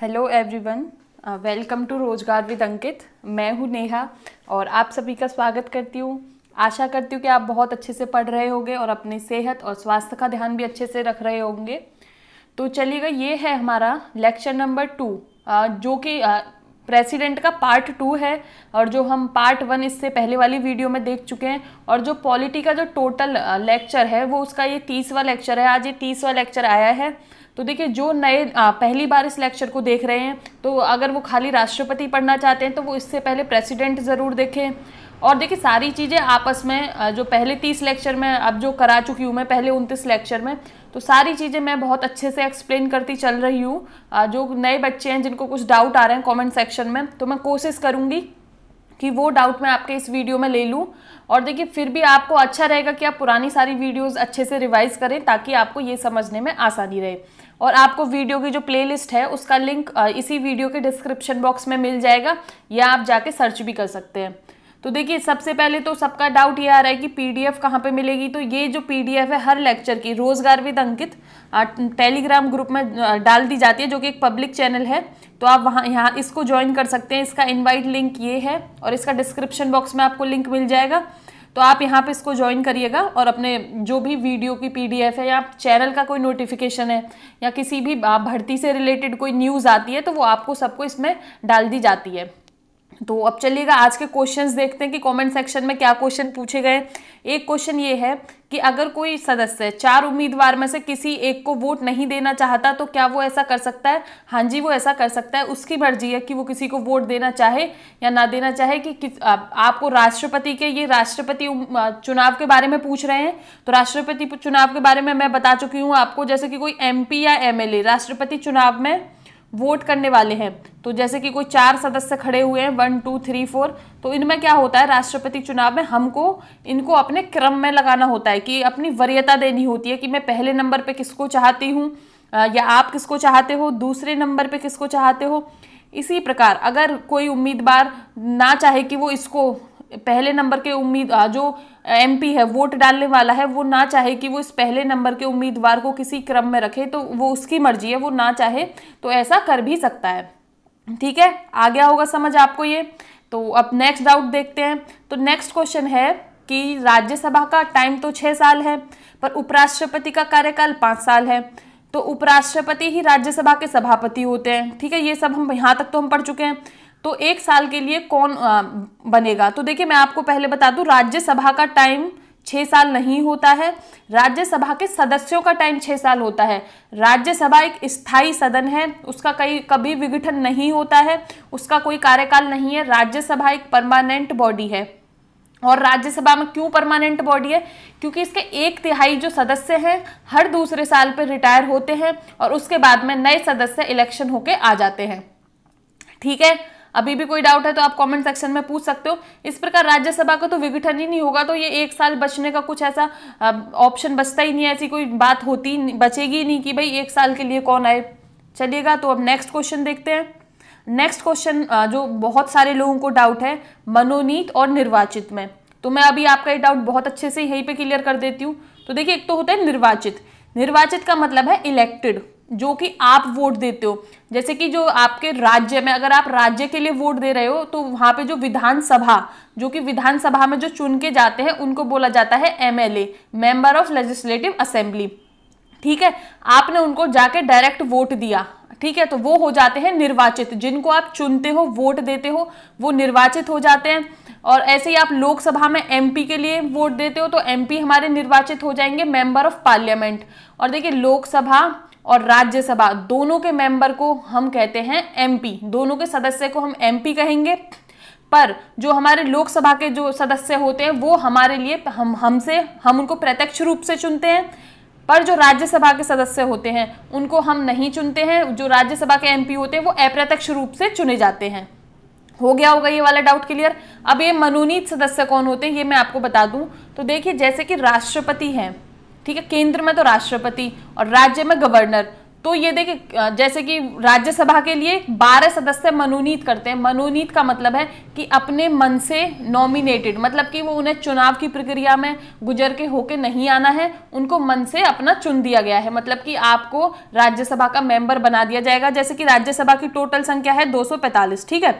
hello everyone welcome to Rojgar with Ankit मैं हूँ नेहा और आप सभी का स्वागत करती हूँ आशा करती हूँ कि आप बहुत अच्छे से पढ़ रहे होंगे और अपनी सेहत और स्वास्थ्य का ध्यान भी अच्छे से रख रहे होंगे तो चलिएगा ये है हमारा लेक्चर नंबर टू जो कि प्रेसिडेंट uh, का पार्ट टू है और जो हम पार्ट वन इससे पहले वाली वीडियो में देख चुके हैं और जो पॉलिटी का जो टोटल लेक्चर uh, है वो उसका ये तीसवा लेक्चर है आज ये तीसवा लेक्चर आया है तो देखिए जो नए पहली बार इस लेक्चर को देख रहे हैं तो अगर वो खाली राष्ट्रपति पढ़ना चाहते हैं तो वो इससे पहले प्रेसिडेंट ज़रूर देखें और देखिए सारी चीज़ें आपस में जो पहले तीस लेक्चर में अब जो करा चुकी हूँ मैं पहले उनतीस लेक्चर में तो सारी चीज़ें मैं बहुत अच्छे से एक्सप्लेन करती चल रही हूँ जो नए बच्चे हैं जिनको कुछ डाउट आ रहे हैं कॉमेंट सेक्शन में तो मैं कोशिश करूँगी कि वो डाउट मैं आपके इस वीडियो में ले लूँ और देखिए फिर भी आपको अच्छा रहेगा कि आप पुरानी सारी वीडियोज़ अच्छे से रिवाइज़ करें ताकि आपको ये समझने में आसानी रहे और आपको वीडियो की जो प्लेलिस्ट है उसका लिंक इसी वीडियो के डिस्क्रिप्शन बॉक्स में मिल जाएगा या आप जाके सर्च भी कर सकते हैं तो देखिए सबसे पहले तो सबका डाउट ये आ रहा है कि पीडीएफ कहाँ पे मिलेगी तो ये जो पीडीएफ है हर लेक्चर की रोजगार विद अंकित टेलीग्राम ग्रुप में डाल दी जाती है जो कि एक पब्लिक चैनल है तो आप वहाँ यहाँ इसको ज्वाइन कर सकते हैं इसका इनवाइट लिंक ये है और इसका डिस्क्रिप्शन बॉक्स में आपको लिंक मिल जाएगा तो आप यहाँ पे इसको ज्वाइन करिएगा और अपने जो भी वीडियो की पीडीएफ है या चैनल का कोई नोटिफिकेशन है या किसी भी भर्ती से रिलेटेड कोई न्यूज़ आती है तो वो आपको सबको इसमें डाल दी जाती है तो अब चलिएगा आज के क्वेश्चंस देखते हैं कि कमेंट सेक्शन में क्या क्वेश्चन पूछे गए एक क्वेश्चन ये है कि अगर कोई सदस्य चार उम्मीदवार में से किसी एक को वोट नहीं देना चाहता तो क्या वो ऐसा कर सकता है हाँ जी वो ऐसा कर सकता है उसकी मर्जी है कि वो किसी को वोट देना चाहे या ना देना चाहे कि, कि आ, आपको राष्ट्रपति के ये राष्ट्रपति चुनाव के बारे में पूछ रहे हैं तो राष्ट्रपति चुनाव के बारे में मैं बता चुकी हूँ आपको जैसे कि कोई एम या एम राष्ट्रपति चुनाव में वोट करने वाले हैं तो जैसे कि कोई चार सदस्य खड़े हुए हैं वन टू थ्री फोर तो इनमें क्या होता है राष्ट्रपति चुनाव में हमको इनको अपने क्रम में लगाना होता है कि अपनी वरीयता देनी होती है कि मैं पहले नंबर पर किसको चाहती हूँ या आप किसको चाहते हो दूसरे नंबर पर किसको चाहते हो इसी प्रकार अगर कोई उम्मीदवार ना चाहे कि वो इसको पहले नंबर के उम्मीद जो एमपी है वोट डालने वाला है वो ना चाहे कि वो इस पहले नंबर के उम्मीदवार को किसी क्रम में रखे तो वो उसकी मर्जी है वो ना चाहे तो ऐसा कर भी सकता है ठीक है आ गया होगा समझ आपको ये तो अब नेक्स्ट डाउट देखते हैं तो नेक्स्ट क्वेश्चन है कि राज्यसभा का टाइम तो छः साल है पर उपराष्ट्रपति का कार्यकाल पाँच साल है तो उपराष्ट्रपति ही राज्यसभा के सभापति होते हैं ठीक है ये सब हम यहाँ तक तो हम पढ़ चुके हैं तो एक साल के लिए कौन बनेगा तो देखिए मैं आपको पहले बता दूं राज्यसभा का टाइम छः साल नहीं होता है राज्यसभा के सदस्यों का टाइम छः साल होता है राज्यसभा एक स्थायी सदन है उसका कई कभी विघटन नहीं होता है उसका कोई कार्यकाल नहीं है राज्यसभा एक परमानेंट बॉडी है और राज्यसभा में क्यों परमानेंट बॉडी है क्योंकि इसके एक तिहाई जो सदस्य हैं हर दूसरे साल पर रिटायर होते हैं और उसके बाद में नए सदस्य इलेक्शन होके आ जाते हैं ठीक है अभी भी कोई डाउट है तो आप कमेंट सेक्शन में पूछ सकते हो इस प्रकार राज्यसभा का तो विघटन ही नहीं होगा तो ये एक साल बचने का कुछ ऐसा ऑप्शन बचता ही नहीं ऐसी कोई बात होती बचेगी नहीं कि भाई एक साल के लिए कौन आए चलिएगा तो अब नेक्स्ट क्वेश्चन देखते हैं नेक्स्ट क्वेश्चन जो बहुत सारे लोगों को डाउट है मनोनीत और निर्वाचित में तो मैं अभी आपका ये डाउट बहुत अच्छे से यहीं पे क्लियर कर देती हूँ तो देखिए एक तो होता है निर्वाचित निर्वाचित का मतलब है इलेक्टेड जो कि आप वोट देते हो जैसे कि जो आपके राज्य में अगर आप राज्य के लिए वोट दे रहे हो तो वहाँ पे जो विधानसभा जो कि विधानसभा में जो चुन के जाते हैं उनको बोला जाता है MLA member of legislative assembly ठीक है आपने उनको जाके डायरेक्ट वोट दिया ठीक है तो वो हो जाते हैं निर्वाचित जिनको आप चुनते हो वोट देते हो वो निर्वाचित हो जाते हैं और ऐसे ही आप लोकसभा में एमपी के लिए वोट देते हो तो एमपी हमारे निर्वाचित हो जाएंगे मेंबर ऑफ पार्लियामेंट और देखिए लोकसभा और राज्यसभा दोनों के मेंबर को हम कहते हैं एमपी दोनों के सदस्य को हम एमपी कहेंगे पर जो हमारे लोकसभा के जो सदस्य होते हैं वो हमारे लिए हम हमसे हम उनको प्रत्यक्ष रूप से चुनते हैं पर जो राज्यसभा के सदस्य होते हैं उनको हम नहीं चुनते हैं जो राज्यसभा के एमपी होते हैं वो अप्रत्यक्ष रूप से चुने जाते हैं हो गया होगा ये वाला डाउट क्लियर अब ये मनोनीत सदस्य कौन होते हैं ये मैं आपको बता दूं तो देखिए जैसे कि राष्ट्रपति हैं ठीक है केंद्र में तो राष्ट्रपति और राज्य में गवर्नर तो ये देखिए जैसे कि राज्यसभा के लिए 12 सदस्य मनोनीत करते हैं मनोनीत का मतलब है कि अपने मन से नॉमिनेटेड मतलब कि वो उन्हें चुनाव की प्रक्रिया में गुजर के होके नहीं आना है उनको मन से अपना चुन दिया गया है मतलब कि आपको राज्यसभा का मेंबर बना दिया जाएगा जैसे कि राज्यसभा की टोटल संख्या है दो ठीक है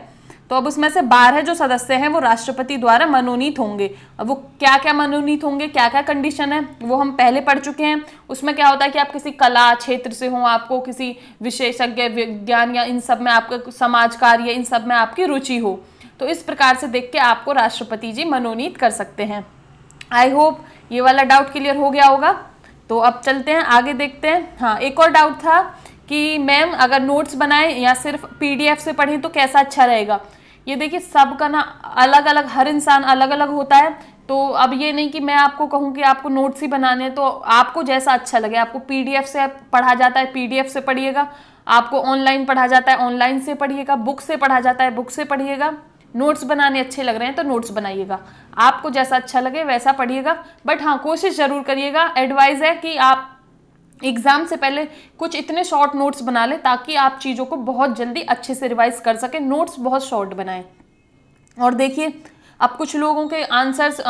तो अब उसमें से बारह जो सदस्य हैं वो राष्ट्रपति द्वारा मनोनीत होंगे अब वो क्या क्या मनोनीत होंगे क्या क्या कंडीशन है वो हम पहले पढ़ चुके हैं उसमें क्या होता है कि आप किसी कला क्षेत्र से हों आपको किसी विशेषज्ञ विज्ञान या इन सब में आपका समाज कार्य इन सब में आपकी रुचि हो तो इस प्रकार से देख के आपको राष्ट्रपति जी मनोनीत कर सकते हैं आई होप ये वाला डाउट क्लियर हो गया होगा तो अब चलते हैं आगे देखते हैं हाँ एक और डाउट था कि मैम अगर नोट्स बनाएं या सिर्फ पीडीएफ से पढ़ें तो कैसा अच्छा रहेगा ये देखिए सब का ना अलग अलग हर इंसान अलग अलग होता है तो अब ये नहीं कि मैं आपको कहूँ कि आपको नोट्स ही बनाने हैं तो आपको जैसा अच्छा लगे आपको पीडीएफ से पढ़ा जाता है पीडीएफ से पढ़िएगा आपको ऑनलाइन पढ़ा जाता है ऑनलाइन से पढ़िएगा बुक से पढ़ा जाता है बुक से पढ़िएगा नोट्स बनाने अच्छे लग रहे हैं तो नोट्स बनाइएगा आपको जैसा अच्छा लगे वैसा पढ़िएगा बट हाँ कोशिश ज़रूर करिएगा एडवाइज़ है कि आप एग्जाम से पहले कुछ इतने शॉर्ट नोट्स बना लें ताकि आप चीज़ों को बहुत जल्दी अच्छे से रिवाइज कर सकें नोट्स बहुत शॉर्ट बनाएं और देखिए अब कुछ लोगों के आंसर्स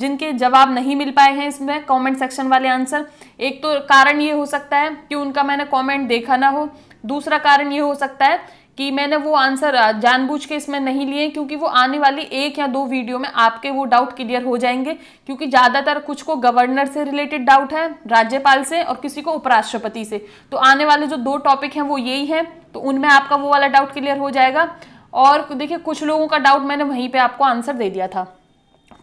जिनके जवाब नहीं मिल पाए हैं इसमें कमेंट सेक्शन वाले आंसर एक तो कारण ये हो सकता है कि उनका मैंने कमेंट देखा ना हो दूसरा कारण ये हो सकता है कि मैंने वो आंसर जानबूझ के इसमें नहीं लिए क्योंकि वो आने वाली एक या दो वीडियो में आपके वो डाउट क्लियर हो जाएंगे क्योंकि ज़्यादातर कुछ को गवर्नर से रिलेटेड डाउट है राज्यपाल से और किसी को उपराष्ट्रपति से तो आने वाले जो दो टॉपिक हैं वो यही है तो उनमें आपका वो वाला डाउट क्लियर हो जाएगा और देखिए कुछ लोगों का डाउट मैंने वहीं पर आपको आंसर दे दिया था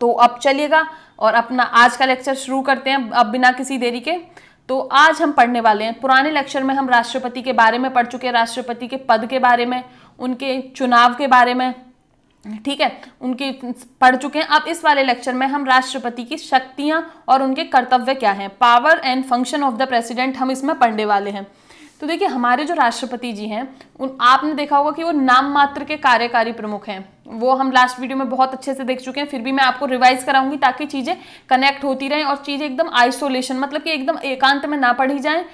तो अब चलिएगा और अपना आज का लेक्चर शुरू करते हैं अब बिना किसी देरी के तो आज हम पढ़ने वाले हैं पुराने लेक्चर में हम राष्ट्रपति के बारे में पढ़ चुके हैं राष्ट्रपति के पद के बारे में उनके चुनाव के बारे में ठीक है उनके पढ़ चुके हैं अब इस वाले लेक्चर में हम राष्ट्रपति की शक्तियां और उनके कर्तव्य क्या हैं power and function of the president हम इसमें पढ़ने वाले हैं तो देखिए हमारे जो राष्ट्रपति जी हैं उन आपने देखा होगा कि वो नाम मात्र के कार्यकारी प्रमुख हैं वो हम लास्ट वीडियो में बहुत अच्छे से देख चुके हैं फिर भी मैं आपको रिवाइज कराऊंगी ताकि चीज़ें कनेक्ट होती रहें और चीज़ें एकदम आइसोलेशन मतलब कि एकदम एकांत में ना पढ़ी जाए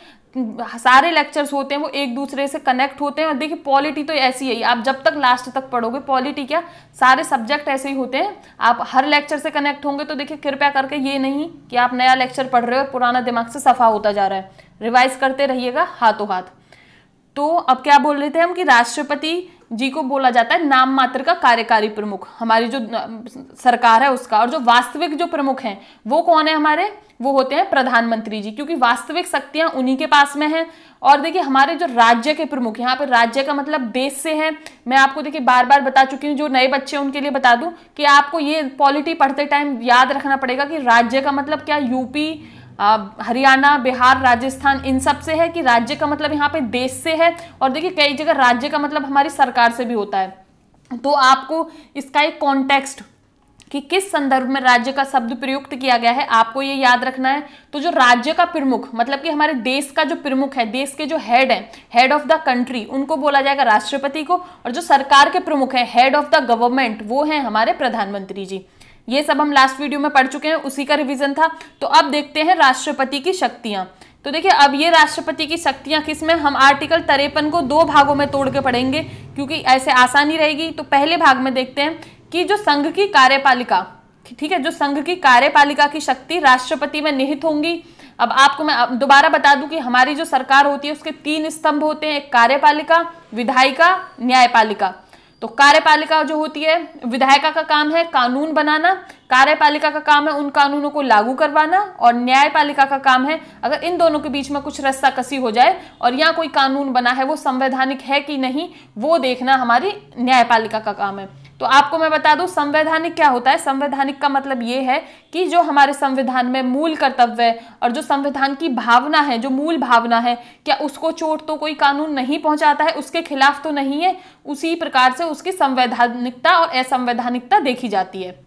सारे लेक्चर्स होते हैं वो एक दूसरे से कनेक्ट होते हैं और देखिए पॉलिटी तो ऐसी है आप जब तक लास्ट तक पढ़ोगे पॉलिटी क्या सारे सब्जेक्ट ऐसे ही होते हैं आप हर लेक्चर से कनेक्ट होंगे तो देखिए कृपया करके ये नहीं कि आप नया लेक्चर पढ़ रहे हो और पुराना दिमाग से सफ़ा होता जा रहा है रिवाइज करते रहिएगा हाथों हाथ तो अब क्या बोल रहे थे हम कि राष्ट्रपति जी को बोला जाता है नाम मात्र का कार्यकारी प्रमुख हमारी जो सरकार है उसका और जो वास्तविक जो प्रमुख हैं वो कौन है हमारे वो होते हैं प्रधानमंत्री जी क्योंकि वास्तविक शक्तियां उन्हीं के पास में हैं और देखिए हमारे जो राज्य के प्रमुख यहाँ पर राज्य का मतलब देश से है मैं आपको देखिए बार बार बता चुकी हूँ जो नए बच्चे हैं उनके लिए बता दूँ कि आपको ये पॉलिटी पढ़ते टाइम याद रखना पड़ेगा कि राज्य का मतलब क्या यूपी हरियाणा बिहार राजस्थान इन सब से है कि राज्य का मतलब यहाँ पे देश से है और देखिए कई जगह राज्य का मतलब हमारी सरकार से भी होता है तो आपको इसका एक कॉन्टेक्स्ट कि किस संदर्भ में राज्य का शब्द प्रयुक्त किया गया है आपको ये याद रखना है तो जो राज्य का प्रमुख मतलब कि हमारे देश का जो प्रमुख है देश के जो हेड है हेड ऑफ द कंट्री उनको बोला जाएगा राष्ट्रपति को और जो सरकार के प्रमुख है हेड ऑफ द गवर्नमेंट वो है हमारे प्रधानमंत्री जी ये सब हम लास्ट वीडियो में पढ़ चुके हैं उसी का रिवीजन था तो अब देखते हैं राष्ट्रपति की शक्तियाँ तो देखिए अब ये राष्ट्रपति की शक्तियाँ किसमें हम आर्टिकल तरेपन को दो भागों में तोड़ के पढ़ेंगे क्योंकि ऐसे आसानी रहेगी तो पहले भाग में देखते हैं कि जो संघ की कार्यपालिका ठीक है जो संघ की कार्यपालिका की शक्ति राष्ट्रपति में निहित होंगी अब आपको मैं दोबारा बता दूं कि हमारी जो सरकार होती है उसके तीन स्तंभ होते हैं एक कार्यपालिका विधायिका न्यायपालिका तो कार्यपालिका जो होती है विधायिका का काम है कानून बनाना कार्यपालिका का काम है उन कानूनों को लागू करवाना और न्यायपालिका का काम है अगर इन दोनों के बीच में कुछ रस्ता कसी हो जाए और यहाँ कोई कानून बना है वो संवैधानिक है कि नहीं वो देखना हमारी न्यायपालिका का काम है तो आपको मैं बता दूं संवैधानिक क्या होता है संवैधानिक का मतलब ये है कि जो हमारे संविधान में मूल कर्तव्य है और जो संविधान की भावना है जो मूल भावना है क्या उसको चोट तो कोई कानून नहीं पहुंचाता है उसके खिलाफ तो नहीं है उसी प्रकार से उसकी संवैधानिकता और असंवैधानिकता देखी जाती है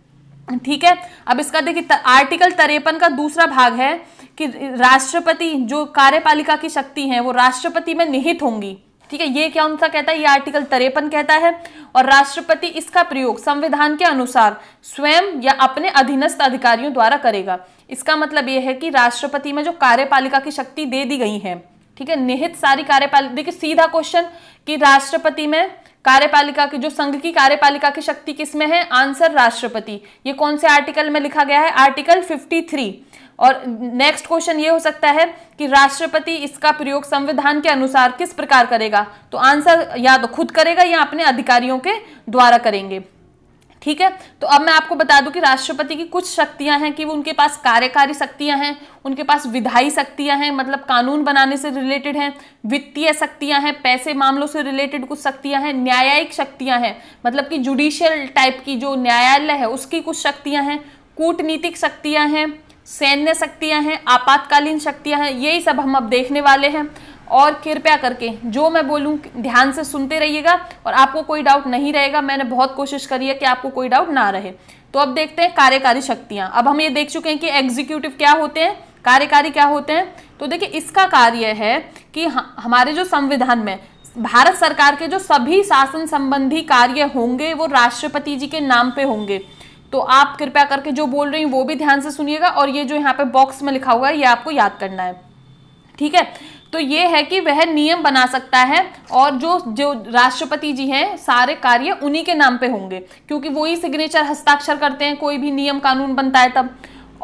ठीक है अब इसका देखिए आर्टिकल तरेपन का दूसरा भाग है कि राष्ट्रपति जो कार्यपालिका की शक्ति है वो राष्ट्रपति में निहित होंगी ठीक है ये क्या उनका कहता है ये आर्टिकल तरेपन कहता है और राष्ट्रपति इसका प्रयोग संविधान के अनुसार स्वयं या अपने अधीनस्थ अधिकारियों द्वारा करेगा इसका मतलब ये है कि राष्ट्रपति में जो कार्यपालिका की शक्ति दे दी गई है ठीक है निहित सारी कार्यपालिका देखिए सीधा क्वेश्चन कि राष्ट्रपति में कार्यपालिका की जो संघ की कार्यपालिका की शक्ति किसमें है आंसर राष्ट्रपति ये कौन से आर्टिकल में लिखा गया है आर्टिकल 53 और नेक्स्ट क्वेश्चन ये हो सकता है कि राष्ट्रपति इसका प्रयोग संविधान के अनुसार किस प्रकार करेगा तो आंसर या तो खुद करेगा या अपने अधिकारियों के द्वारा करेंगे ठीक है तो अब मैं आपको बता दूं कि राष्ट्रपति की कुछ शक्तियां हैं कि वो उनके पास कार्यकारी शक्तियां हैं उनके पास विधायी शक्तियां हैं मतलब कानून बनाने से रिलेटेड हैं वित्तीय शक्तियां हैं पैसे मामलों से रिलेटेड कुछ शक्तियां हैं न्यायिक शक्तियां हैं मतलब कि जुडिशियल टाइप की जो न्यायालय है उसकी कुछ शक्तियां हैं कूटनीतिक शक्तियाँ हैं सैन्य शक्तियाँ हैं आपातकालीन शक्तियां हैं यही सब हम अब देखने वाले हैं और कृपया करके जो मैं बोलूँ ध्यान से सुनते रहिएगा और आपको कोई डाउट नहीं रहेगा मैंने बहुत कोशिश करी है कि आपको कोई डाउट ना रहे तो अब देखते हैं कार्यकारी शक्तियाँ अब हम ये देख चुके हैं कि एग्जीक्यूटिव क्या होते हैं कार्यकारी क्या होते हैं तो देखिए इसका कार्य है कि हमारे जो संविधान में भारत सरकार के जो सभी शासन संबंधी कार्य होंगे वो राष्ट्रपति जी के नाम पे होंगे तो आप कृपया करके जो बोल रही हूँ वो भी ध्यान से सुनिएगा और ये जो यहाँ पे बॉक्स में लिखा हुआ है ये आपको याद करना है ठीक है तो ये है कि वह नियम बना सकता है और जो जो राष्ट्रपति जी हैं सारे कार्य उन्हीं के नाम पे होंगे क्योंकि वो ही सिग्नेचर हस्ताक्षर करते हैं कोई भी नियम कानून बनता है तब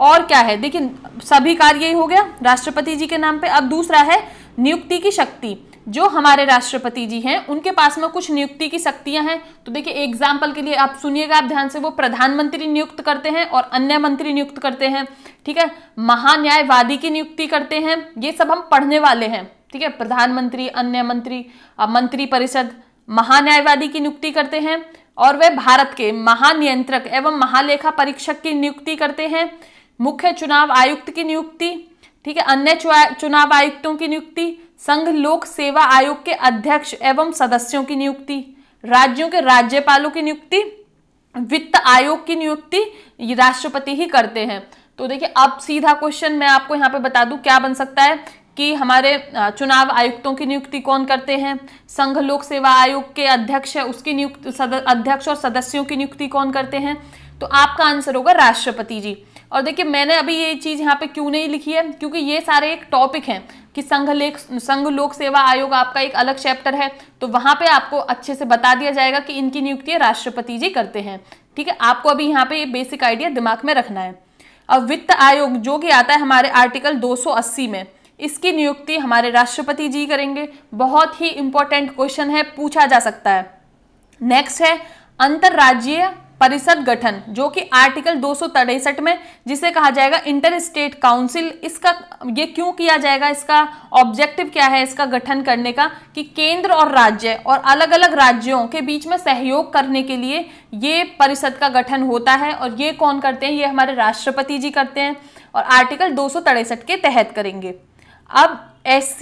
और क्या है देखिए सभी कार्य ही हो गया राष्ट्रपति जी के नाम पे अब दूसरा है नियुक्ति की शक्ति जो हमारे राष्ट्रपति जी हैं उनके पास में कुछ नियुक्ति की शक्तियां हैं तो देखिए एग्जाम्पल के लिए आप सुनिएगा आप ध्यान से वो प्रधानमंत्री नियुक्त करते हैं और अन्य मंत्री नियुक्त करते हैं ठीक है महान्यायवादी की नियुक्ति करते हैं ये सब हम पढ़ने वाले हैं ठीक है प्रधानमंत्री अन्य मंत्री मंत्री परिषद महान्यायवादी की नियुक्ति करते हैं और वे भारत के महानियंत्रक एवं महालेखा परीक्षक की नियुक्ति करते हैं मुख्य चुनाव आयुक्त की नियुक्ति ठीक है अन्य चुनाव आयुक्तों की नियुक्ति संघ लोक सेवा आयोग के अध्यक्ष एवं सदस्यों की नियुक्ति राज्यों के राज्यपालों की नियुक्ति वित्त आयोग की नियुक्ति राष्ट्रपति ही करते हैं तो देखिए अब सीधा क्वेश्चन मैं आपको यहाँ पे बता दू क्या बन सकता है कि हमारे चुनाव आयुक्तों की नियुक्ति कौन करते हैं संघ लोक सेवा आयोग के अध्यक्ष है उसकी नियुक्ति अध्यक्ष और सदस्यों की नियुक्ति कौन करते हैं तो आपका आंसर होगा राष्ट्रपति जी और देखिए मैंने अभी ये चीज़ यहाँ पे क्यों नहीं लिखी है क्योंकि ये सारे एक टॉपिक हैं कि संघ लेख संघ लोक सेवा आयोग आपका एक अलग चैप्टर है तो वहाँ पे आपको अच्छे से बता दिया जाएगा कि इनकी नियुक्ति राष्ट्रपति जी करते हैं ठीक है आपको अभी यहाँ पे ये बेसिक आइडिया दिमाग में रखना है अब वित्त आयोग जो कि आता है हमारे आर्टिकल दो में इसकी नियुक्ति हमारे राष्ट्रपति जी करेंगे बहुत ही इंपॉर्टेंट क्वेश्चन है पूछा जा सकता है नेक्स्ट है अंतर्राज्यीय परिषद गठन जो कि आर्टिकल दो में जिसे कहा जाएगा इंटर स्टेट काउंसिल इसका ये क्यों किया जाएगा इसका ऑब्जेक्टिव क्या है इसका गठन करने का कि केंद्र और राज्य और अलग अलग राज्यों के बीच में सहयोग करने के लिए ये परिषद का गठन होता है और ये कौन करते हैं ये हमारे राष्ट्रपति जी करते हैं और आर्टिकल दो के तहत करेंगे अब एस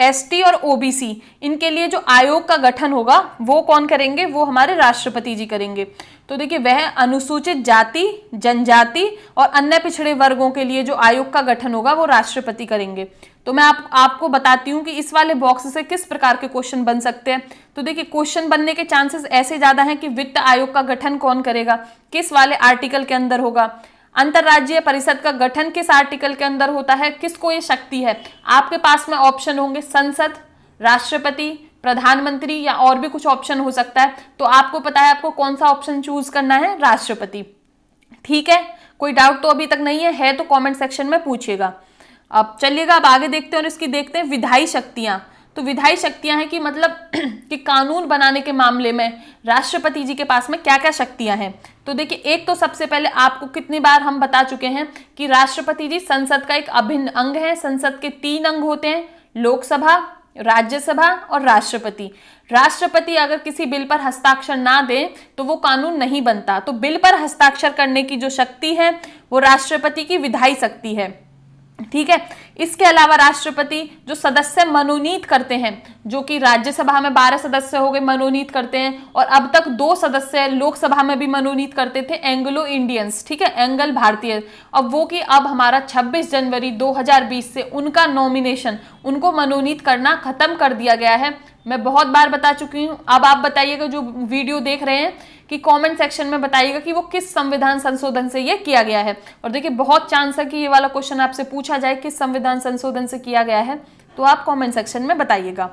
एसटी और ओबीसी इनके लिए जो आयोग का गठन होगा वो कौन करेंगे वो हमारे राष्ट्रपति जी करेंगे तो देखिए वह अनुसूचित जाति जनजाति और अन्य पिछड़े वर्गों के लिए जो आयोग का गठन होगा वो राष्ट्रपति करेंगे तो मैं आप आपको बताती हूँ कि इस वाले बॉक्स से किस प्रकार के क्वेश्चन बन सकते हैं तो देखिए क्वेश्चन बनने के चांसेस ऐसे ज़्यादा हैं कि वित्त आयोग का गठन कौन करेगा किस वाले आर्टिकल के अंदर होगा अंतर्राज्यीय परिषद का गठन किस आर्टिकल के अंदर होता है किसको ये शक्ति है आपके पास में ऑप्शन होंगे संसद राष्ट्रपति प्रधानमंत्री या और भी कुछ ऑप्शन हो सकता है तो आपको पता है आपको कौन सा ऑप्शन चूज करना है राष्ट्रपति ठीक है कोई डाउट तो अभी तक नहीं है है तो कमेंट सेक्शन में पूछिएगा अब चलिएगा अब आगे देखते हैं और इसकी देखते हैं विधायी शक्तियां तो विधायी शक्तियां हैं कि मतलब कि कानून बनाने के मामले में राष्ट्रपति जी के पास में क्या क्या शक्तियां हैं तो देखिए एक तो सबसे पहले आपको कितनी बार हम बता चुके हैं कि राष्ट्रपति जी संसद का एक अभिन्न अंग है संसद के तीन अंग होते हैं लोकसभा राज्यसभा और राष्ट्रपति राष्ट्रपति अगर किसी बिल पर हस्ताक्षर ना दे तो वो कानून नहीं बनता तो बिल पर हस्ताक्षर करने की जो शक्ति है वो राष्ट्रपति की विधायी शक्ति है ठीक है इसके अलावा राष्ट्रपति जो सदस्य मनोनीत करते हैं जो कि राज्यसभा में 12 सदस्य हो गए मनोनीत करते हैं और अब तक दो सदस्य लोकसभा में भी मनोनीत करते थे एंग्लो इंडियंस ठीक है एंगल भारतीय अब वो कि अब हमारा 26 जनवरी 2020 से उनका नॉमिनेशन उनको मनोनीत करना खत्म कर दिया गया है मैं बहुत बार बता चुकी हूँ अब आप बताइएगा जो वीडियो देख रहे हैं कि कमेंट सेक्शन में बताइएगा कि वो किस संविधान संशोधन से ये किया गया है और देखिए बहुत चांस है कि ये वाला क्वेश्चन आपसे पूछा जाए किस संविधान संविधान संशोधन से किया गया है तो आप कमेंट सेक्शन में बताइएगा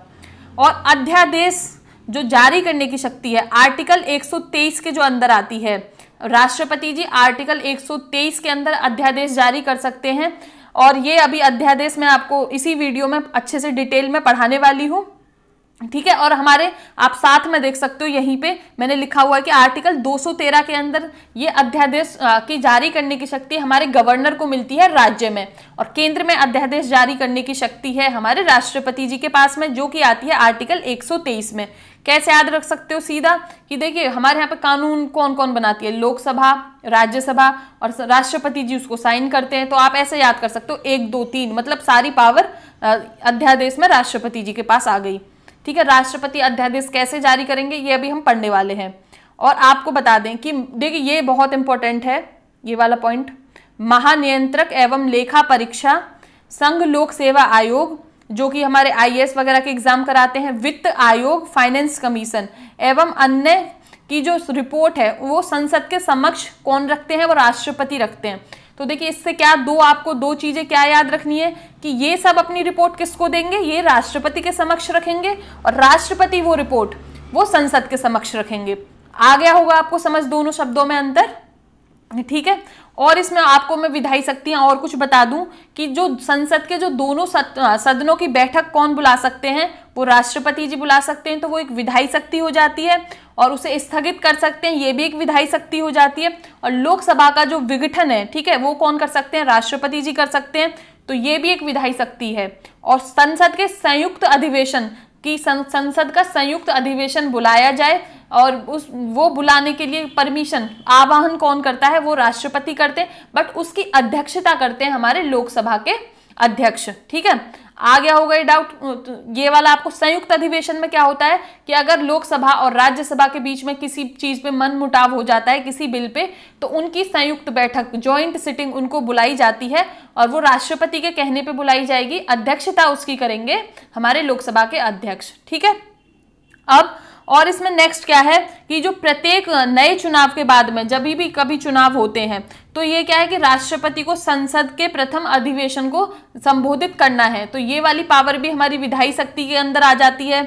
और अध्यादेश जो जारी करने की शक्ति है आर्टिकल 123 के जो अंदर आती है राष्ट्रपति जी आर्टिकल 123 के अंदर अध्यादेश जारी कर सकते हैं और ये अभी अध्यादेश मैं आपको इसी वीडियो में अच्छे से डिटेल में पढ़ाने वाली हूँ ठीक है और हमारे आप साथ में देख सकते हो यहीं पे मैंने लिखा हुआ है कि आर्टिकल 213 के अंदर ये अध्यादेश की जारी करने की शक्ति हमारे गवर्नर को मिलती है राज्य में और केंद्र में अध्यादेश जारी करने की शक्ति है हमारे राष्ट्रपति जी के पास में जो कि आती है आर्टिकल 123 में कैसे याद रख सकते हो सीधा कि देखिए हमारे यहाँ पे कानून कौन कौन बनाती है लोकसभा राज्यसभा और राष्ट्रपति जी उसको साइन करते हैं तो आप ऐसे याद कर सकते हो एक दो तीन मतलब सारी पावर अध्यादेश में राष्ट्रपति जी के पास आ गई ठीक है राष्ट्रपति अध्यादेश कैसे जारी करेंगे ये अभी हम पढ़ने वाले हैं और आपको बता दें कि देखिए ये बहुत इंपॉर्टेंट है ये वाला पॉइंट महानियंत्रक एवं लेखा परीक्षा संघ लोक सेवा आयोग जो कि हमारे आई वगैरह के एग्जाम कराते हैं वित्त आयोग फाइनेंस कमीशन एवं अन्य की जो रिपोर्ट है वो संसद के समक्ष कौन रखते हैं वो राष्ट्रपति रखते हैं तो देखिए इससे क्या दो आपको दो चीज़ें क्या याद रखनी है कि ये सब अपनी रिपोर्ट किसको देंगे ये राष्ट्रपति के समक्ष रखेंगे और राष्ट्रपति वो रिपोर्ट वो संसद के समक्ष रखेंगे आ गया होगा आपको समझ दोनों शब्दों में अंतर ठीक है और इसमें आपको मैं विधाई शक्तियां और कुछ बता दूं कि जो संसद के जो दोनों सदनों की बैठक कौन बुला सकते हैं वो राष्ट्रपति जी बुला सकते हैं तो वो एक विधाई शक्ति हो जाती है और उसे स्थगित कर सकते हैं ये भी एक विधाई शक्ति हो जाती है और लोकसभा का जो विघटन है ठीक है वो कौन कर सकते हैं राष्ट्रपति जी कर सकते हैं तो ये भी एक विधाई शक्ति है और संसद के संयुक्त अधिवेशन की संसद का संयुक्त अधिवेशन बुलाया जाए और उस वो बुलाने के लिए परमिशन आवाहन कौन करता है वो राष्ट्रपति करते हैं बट उसकी अध्यक्षता करते हैं हमारे लोकसभा के अध्यक्ष ठीक है आ गया होगा ये डाउट ये वाला आपको संयुक्त अधिवेशन में क्या होता है कि अगर लोकसभा और राज्यसभा के बीच में किसी चीज पे मन मुटाव हो जाता है किसी बिल पे तो उनकी संयुक्त बैठक ज्वाइंट सिटिंग उनको बुलाई जाती है और वो राष्ट्रपति के कहने पे बुलाई जाएगी अध्यक्षता उसकी करेंगे हमारे लोकसभा के अध्यक्ष ठीक है अब और इसमें नेक्स्ट क्या है कि जो प्रत्येक नए चुनाव के बाद में जब भी कभी चुनाव होते हैं तो ये क्या है कि राष्ट्रपति को संसद के प्रथम अधिवेशन को संबोधित करना है तो ये वाली पावर भी हमारी विधायी शक्ति के अंदर आ जाती है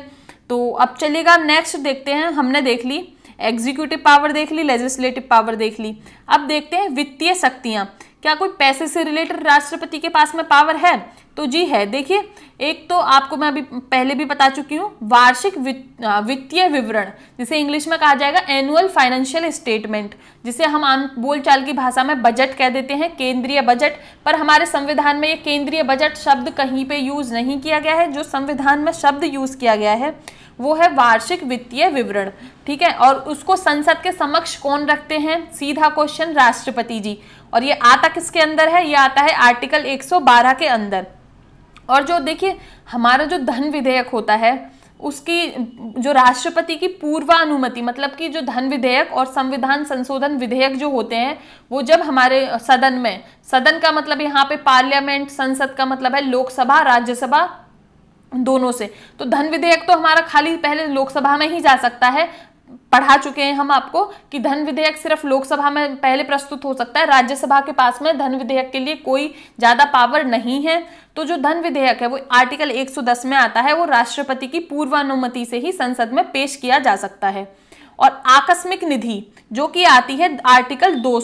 तो अब चलिएगा नेक्स्ट देखते हैं हमने देख ली एग्जीक्यूटिव पावर देख ली लेजिस्लेटिव पावर देख ली अब देखते हैं वित्तीय शक्तियाँ क्या कोई पैसे से रिलेटेड राष्ट्रपति के पास में पावर है तो जी है देखिए एक तो आपको मैं अभी पहले भी बता चुकी हूँ वार्षिक वित्तीय विवरण जिसे इंग्लिश में कहा जाएगा एनुअल फाइनेंशियल स्टेटमेंट जिसे हम आम बोलचाल की भाषा में बजट कह देते हैं केंद्रीय बजट पर हमारे संविधान में ये केंद्रीय बजट शब्द कहीं पे यूज़ नहीं किया गया है जो संविधान में शब्द यूज़ किया गया है वो है वार्षिक वित्तीय विवरण ठीक है और उसको संसद के समक्ष कौन रखते हैं सीधा क्वेश्चन राष्ट्रपति जी और ये आता किसके अंदर है ये आता है आर्टिकल 112 के अंदर और जो देखिए हमारा जो धन विधेयक होता है उसकी जो राष्ट्रपति की पूर्वानुमति मतलब कि जो धन विधेयक और संविधान संशोधन विधेयक जो होते हैं वो जब हमारे सदन में सदन का मतलब यहाँ पे पार्लियामेंट संसद का मतलब है लोकसभा राज्यसभा दोनों से तो धन विधेयक तो हमारा खाली पहले लोकसभा में ही जा सकता है पढ़ा चुके हैं हम आपको कि धन विधेयक सिर्फ लोकसभा में पहले प्रस्तुत हो सकता है राज्यसभा के पास में धन विधेयक के लिए कोई ज़्यादा पावर नहीं है तो जो धन विधेयक है वो आर्टिकल 110 में आता है वो राष्ट्रपति की पूर्वानुमति से ही संसद में पेश किया जा सकता है और आकस्मिक निधि जो कि आती है आर्टिकल दो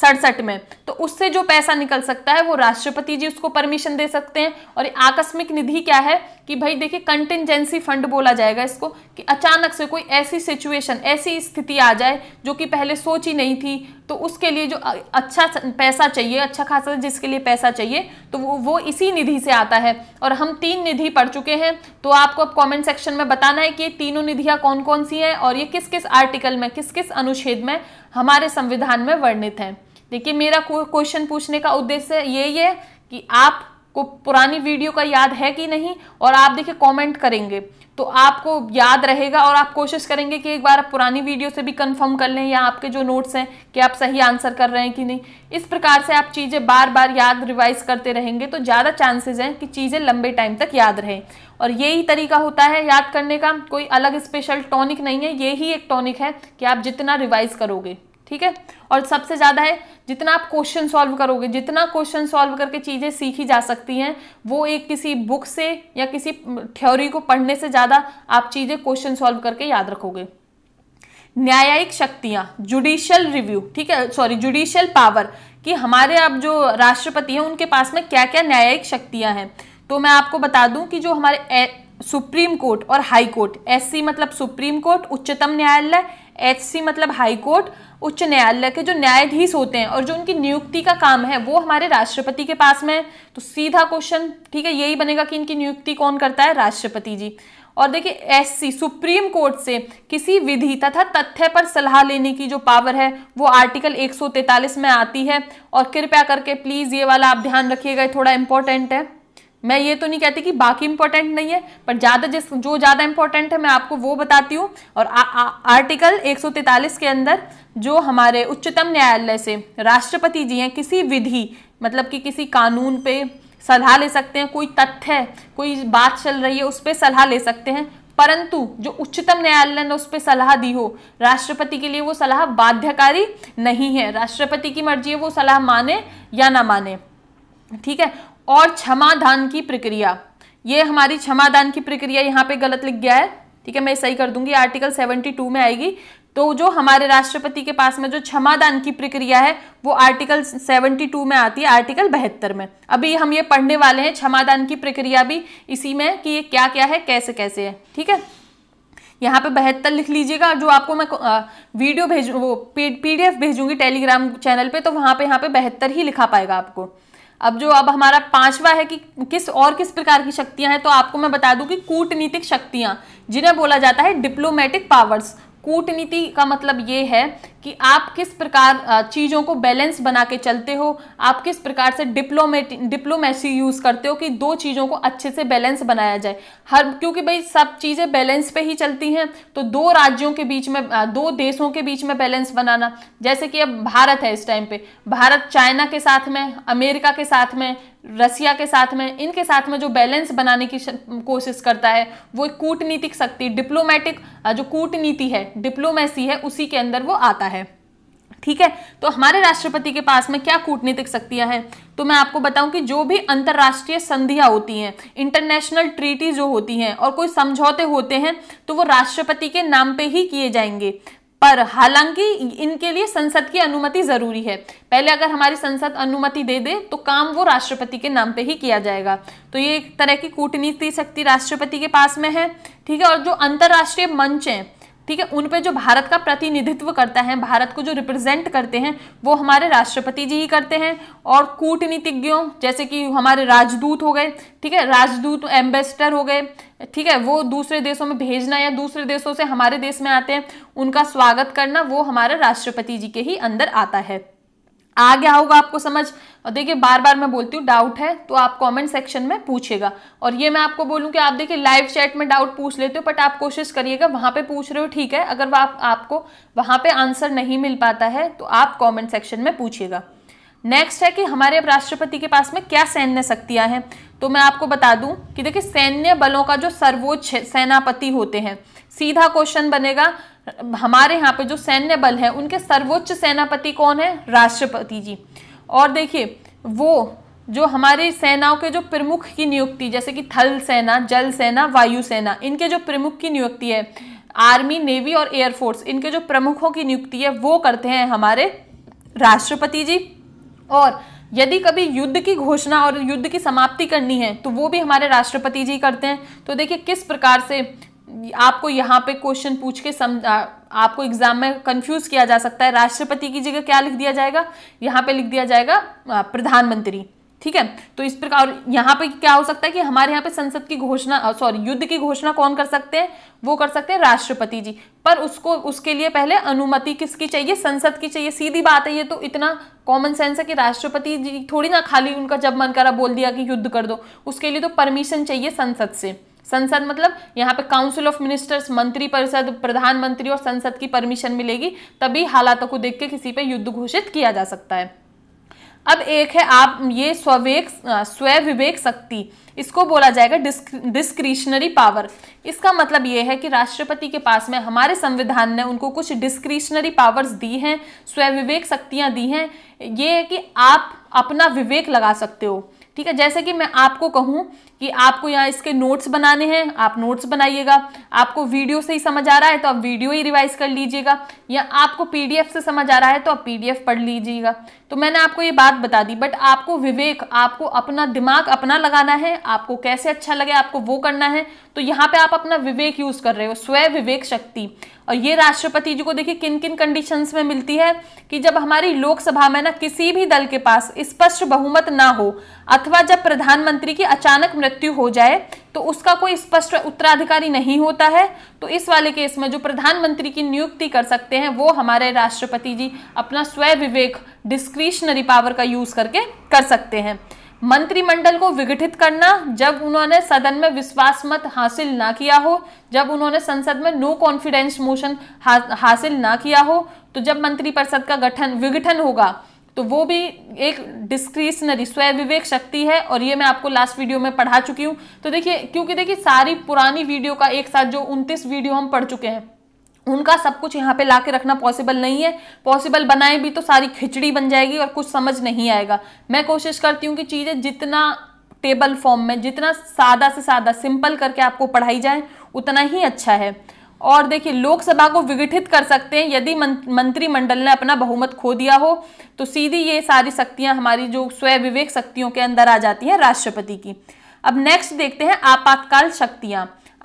सड़सठ में तो उससे जो पैसा निकल सकता है वो राष्ट्रपति जी उसको परमिशन दे सकते हैं और आकस्मिक निधि क्या है कि भाई देखिए कंटेंजेंसी फंड बोला जाएगा इसको कि अचानक से कोई ऐसी सिचुएशन ऐसी स्थिति आ जाए जो कि पहले सोची नहीं थी तो उसके लिए जो अच्छा पैसा चाहिए अच्छा खासा जिसके लिए पैसा चाहिए तो वो वो इसी निधि से आता है और हम तीन निधि पढ़ चुके हैं तो आपको अब कॉमेंट सेक्शन में बताना है कि ये तीनों निधियाँ कौन कौन सी हैं और ये किस किस आर्टिकल में किस किस अनुच्छेद में हमारे संविधान में वर्णित हैं देखिए मेरा क्वेश्चन पूछने का उद्देश्य यही है कि आप को पुरानी वीडियो का याद है कि नहीं और आप देखिए कमेंट करेंगे तो आपको याद रहेगा और आप कोशिश करेंगे कि एक बार आप पुरानी वीडियो से भी कंफर्म कर लें या आपके जो नोट्स हैं कि आप सही आंसर कर रहे हैं कि नहीं इस प्रकार से आप चीज़ें बार बार याद रिवाइज करते रहेंगे तो ज़्यादा चांसेस हैं कि चीज़ें लंबे टाइम तक याद रहें और यही तरीका होता है याद करने का कोई अलग स्पेशल टॉनिक नहीं है यही एक टॉनिक है कि आप जितना रिवाइज करोगे ठीक है और सबसे ज़्यादा है जितना आप क्वेश्चन सॉल्व करोगे जितना क्वेश्चन सॉल्व करके चीज़ें सीखी जा सकती हैं वो एक किसी बुक से या किसी थ्योरी को पढ़ने से ज़्यादा आप चीज़ें क्वेश्चन सॉल्व करके याद रखोगे न्यायिक शक्तियाँ जुडिशियल रिव्यू ठीक है सॉरी जुडिशियल पावर कि हमारे अब जो राष्ट्रपति हैं उनके पास में क्या क्या न्यायिक शक्तियाँ हैं तो मैं आपको बता दूं कि जो हमारे सुप्रीम कोर्ट और हाई कोर्ट एससी मतलब सुप्रीम कोर्ट उच्चतम न्यायालय एचसी मतलब हाई कोर्ट उच्च न्यायालय के जो न्यायाधीश होते हैं और जो उनकी नियुक्ति का काम है वो हमारे राष्ट्रपति के पास में है तो सीधा क्वेश्चन ठीक है यही बनेगा कि इनकी नियुक्ति कौन करता है राष्ट्रपति जी और देखिए एससी सुप्रीम कोर्ट से किसी विधि तथा तथ्य पर सलाह लेने की जो पावर है वो आर्टिकल 143 में आती है और कृपया करके प्लीज़ ये वाला आप ध्यान रखिएगा थोड़ा इंपॉर्टेंट है मैं ये तो नहीं कहती कि बाकी इंपॉर्टेंट नहीं है पर ज़्यादा जिस जो ज़्यादा इंपॉर्टेंट है मैं आपको वो बताती हूँ और आ, आ, आर्टिकल 143 के अंदर जो हमारे उच्चतम न्यायालय से राष्ट्रपति जी हैं किसी विधि मतलब कि किसी कानून पे सलाह ले सकते हैं कोई तथ्य कोई बात चल रही है उस पर सलाह ले सकते हैं परंतु जो उच्चतम न्यायालय ने उस पर सलाह दी हो राष्ट्रपति के लिए वो सलाह बाध्यकारी नहीं है राष्ट्रपति की मर्जी है वो सलाह माने या ना माने ठीक है और क्षमादान की प्रक्रिया ये हमारी क्षमादान की प्रक्रिया यहाँ पे गलत लिख गया है ठीक है मैं सही कर दूंगी आर्टिकल 72 में आएगी तो जो हमारे राष्ट्रपति के पास में जो क्षमादान की प्रक्रिया है वो आर्टिकल 72 में आती है आर्टिकल बहत्तर में अभी हम ये पढ़ने वाले हैं क्षमादान की प्रक्रिया भी इसी में कि ये क्या क्या है कैसे कैसे है ठीक है यहाँ पे बहत्तर लिख लीजिएगा जो आपको मैं वीडियो भेजू वो पी भेजूंगी टेलीग्राम चैनल पर तो वहाँ पर यहाँ पे बहत्तर ही लिखा पाएगा आपको अब जो अब हमारा पांचवा है कि किस और किस प्रकार की शक्तियां हैं तो आपको मैं बता दूं कि कूटनीतिक शक्तियां जिन्हें बोला जाता है डिप्लोमेटिक पावर्स कूटनीति का मतलब ये है कि आप किस प्रकार चीज़ों को बैलेंस बना के चलते हो आप किस प्रकार से डिप्लोमेट डिप्लोमेसी यूज़ करते हो कि दो चीज़ों को अच्छे से बैलेंस बनाया जाए हर क्योंकि भाई सब चीज़ें बैलेंस पे ही चलती हैं तो दो राज्यों के बीच में दो देशों के बीच में बैलेंस बनाना जैसे कि अब भारत है इस टाइम पर भारत चाइना के साथ में अमेरिका के साथ में रसिया के साथ में इनके साथ में जो बैलेंस बनाने की कोशिश करता है वो कूटनीतिक शक्ति डिप्लोमेटिक जो कूटनीति है डिप्लोमेसी है उसी के अंदर वो आता है ठीक है तो हमारे राष्ट्रपति के पास में क्या कूटनीतिक शक्तियां हैं तो मैं आपको बताऊं कि जो भी अंतर्राष्ट्रीय संधियां होती हैं इंटरनेशनल ट्रीटी जो होती हैं और कोई समझौते होते हैं तो वो राष्ट्रपति के नाम पे ही किए जाएंगे पर हालांकि इनके लिए संसद की अनुमति जरूरी है पहले अगर हमारी संसद अनुमति दे दे तो काम वो राष्ट्रपति के नाम पे ही किया जाएगा तो ये एक तरह की कूटनीति शक्ति राष्ट्रपति के पास में है ठीक है और जो अंतर्राष्ट्रीय मंच हैं ठीक है उन पे जो भारत का प्रतिनिधित्व करता है भारत को जो रिप्रेजेंट करते हैं वो हमारे राष्ट्रपति जी ही करते हैं और कूटनीतिज्ञों जैसे कि हमारे राजदूत हो गए ठीक है राजदूत एम्बेसडर हो गए ठीक है वो दूसरे देशों में भेजना या दूसरे देशों से हमारे देश में आते हैं उनका स्वागत करना वो हमारे राष्ट्रपति जी के ही अंदर आता है आ गया होगा आपको समझ और देखिए बार बार मैं बोलती हूँ डाउट है तो आप कमेंट सेक्शन में पूछेगा और ये मैं आपको बोलूँ कि आप देखिए लाइव चैट में डाउट पूछ लेते हो बट आप कोशिश करिएगा वहाँ पे पूछ रहे हो ठीक है अगर आप, आपको वहाँ पे आंसर नहीं मिल पाता है तो आप कमेंट सेक्शन में पूछिएगा नेक्स्ट है कि हमारे अब राष्ट्रपति के पास में क्या सैन्य शक्तियाँ हैं तो मैं आपको बता दूँ कि देखिए सैन्य बलों का जो सर्वोच्च सेनापति होते हैं सीधा क्वेश्चन बनेगा हमारे यहाँ पे जो सैन्य बल है उनके सर्वोच्च सेनापति कौन है राष्ट्रपति जी और देखिए वो जो हमारे सेनाओं के जो प्रमुख की नियुक्ति जैसे कि थल सेना जल सेना वायु सेना इनके जो प्रमुख की नियुक्ति है आर्मी नेवी और एयरफोर्स इनके जो प्रमुखों की नियुक्ति है वो करते हैं हमारे राष्ट्रपति जी और यदि कभी युद्ध की घोषणा और युद्ध की समाप्ति करनी है तो वो भी हमारे राष्ट्रपति जी करते हैं तो देखिए किस प्रकार से आपको यहाँ पे क्वेश्चन पूछ के सम आपको एग्जाम में कंफ्यूज किया जा सकता है राष्ट्रपति की जगह क्या लिख दिया जाएगा यहाँ पे लिख दिया जाएगा प्रधानमंत्री ठीक है तो इस प्रकार यहाँ पे क्या हो सकता है कि हमारे यहाँ पे संसद की घोषणा सॉरी युद्ध की घोषणा कौन कर सकते हैं वो कर सकते हैं राष्ट्रपति जी पर उसको उसके लिए पहले अनुमति किसकी चाहिए संसद की चाहिए सीधी बात है ये तो इतना कॉमन सेंस है कि राष्ट्रपति जी थोड़ी ना खाली उनका जब मन करा बोल दिया कि युद्ध कर दो उसके लिए तो परमिशन चाहिए संसद से संसद मतलब यहाँ पे काउंसिल ऑफ मिनिस्टर्स मंत्री परिषद प्रधानमंत्री और संसद की परमिशन मिलेगी तभी हालातों को देख के किसी पे युद्ध घोषित किया जा सकता है अब एक है आप ये स्वेक स्वय विवेक शक्ति इसको बोला जाएगा डिस्क्रिशनरी पावर इसका मतलब ये है कि राष्ट्रपति के पास में हमारे संविधान ने उनको कुछ डिस्क्रिशनरी पावर्स दी हैं स्वय विवेक शक्तियाँ दी हैं ये है कि आप अपना विवेक लगा सकते हो ठीक है जैसे कि मैं आपको कहूँ कि आपको यहाँ इसके नोट्स बनाने हैं आप नोट्स बनाइएगा आपको वीडियो से ही समझ आ रहा है तो आप वीडियो ही रिवाइज कर लीजिएगा या आपको पीडीएफ से समझ आ रहा है तो आप पीडीएफ पढ़ लीजिएगा तो मैंने आपको ये बात बता दी बट आपको विवेक आपको अपना दिमाग अपना लगाना है आपको कैसे अच्छा लगे आपको वो करना है तो यहाँ पे आप अपना विवेक यूज कर रहे हो स्वय विवेक शक्ति और ये राष्ट्रपति जी को देखिए किन किन कंडीशंस में मिलती है कि जब हमारी लोकसभा में ना किसी भी दल के पास स्पष्ट बहुमत ना हो अथवा जब प्रधानमंत्री की अचानक मृत्यु हो जाए तो उसका कोई स्पष्ट उत्तराधिकारी नहीं होता है तो इस वाले केस में जो प्रधानमंत्री की नियुक्ति कर सकते हैं वो हमारे राष्ट्रपति जी अपना स्वयं विवेक डिस्क्रिशनरी पावर का यूज करके कर सकते हैं मंत्रिमंडल को विघटित करना जब उन्होंने सदन में विश्वास मत हासिल ना किया हो जब उन्होंने संसद में नो कॉन्फिडेंस मोशन हासिल ना किया हो तो जब मंत्रिपरिषद का गठन विघटन होगा तो वो भी एक डिस्क्रिशनरी स्वय विवेक शक्ति है और ये मैं आपको लास्ट वीडियो में पढ़ा चुकी हूँ तो देखिए क्योंकि देखिए सारी पुरानी वीडियो का एक साथ जो उनतीस वीडियो हम पढ़ चुके हैं उनका सब कुछ यहाँ पे लाके रखना पॉसिबल नहीं है पॉसिबल बनाए भी तो सारी खिचड़ी बन जाएगी और कुछ समझ नहीं आएगा मैं कोशिश करती हूँ कि चीज़ें जितना टेबल फॉर्म में जितना सादा से सादा सिंपल करके आपको पढ़ाई जाए उतना ही अच्छा है और देखिए लोकसभा को विघटित कर सकते हैं यदि मंत्रिमंडल ने अपना बहुमत खो दिया हो तो सीधी ये सारी शक्तियां हमारी जो स्वयं विवेक शक्तियों के अंदर आ जाती हैं राष्ट्रपति की अब नेक्स्ट देखते हैं आपातकाल शक्तियां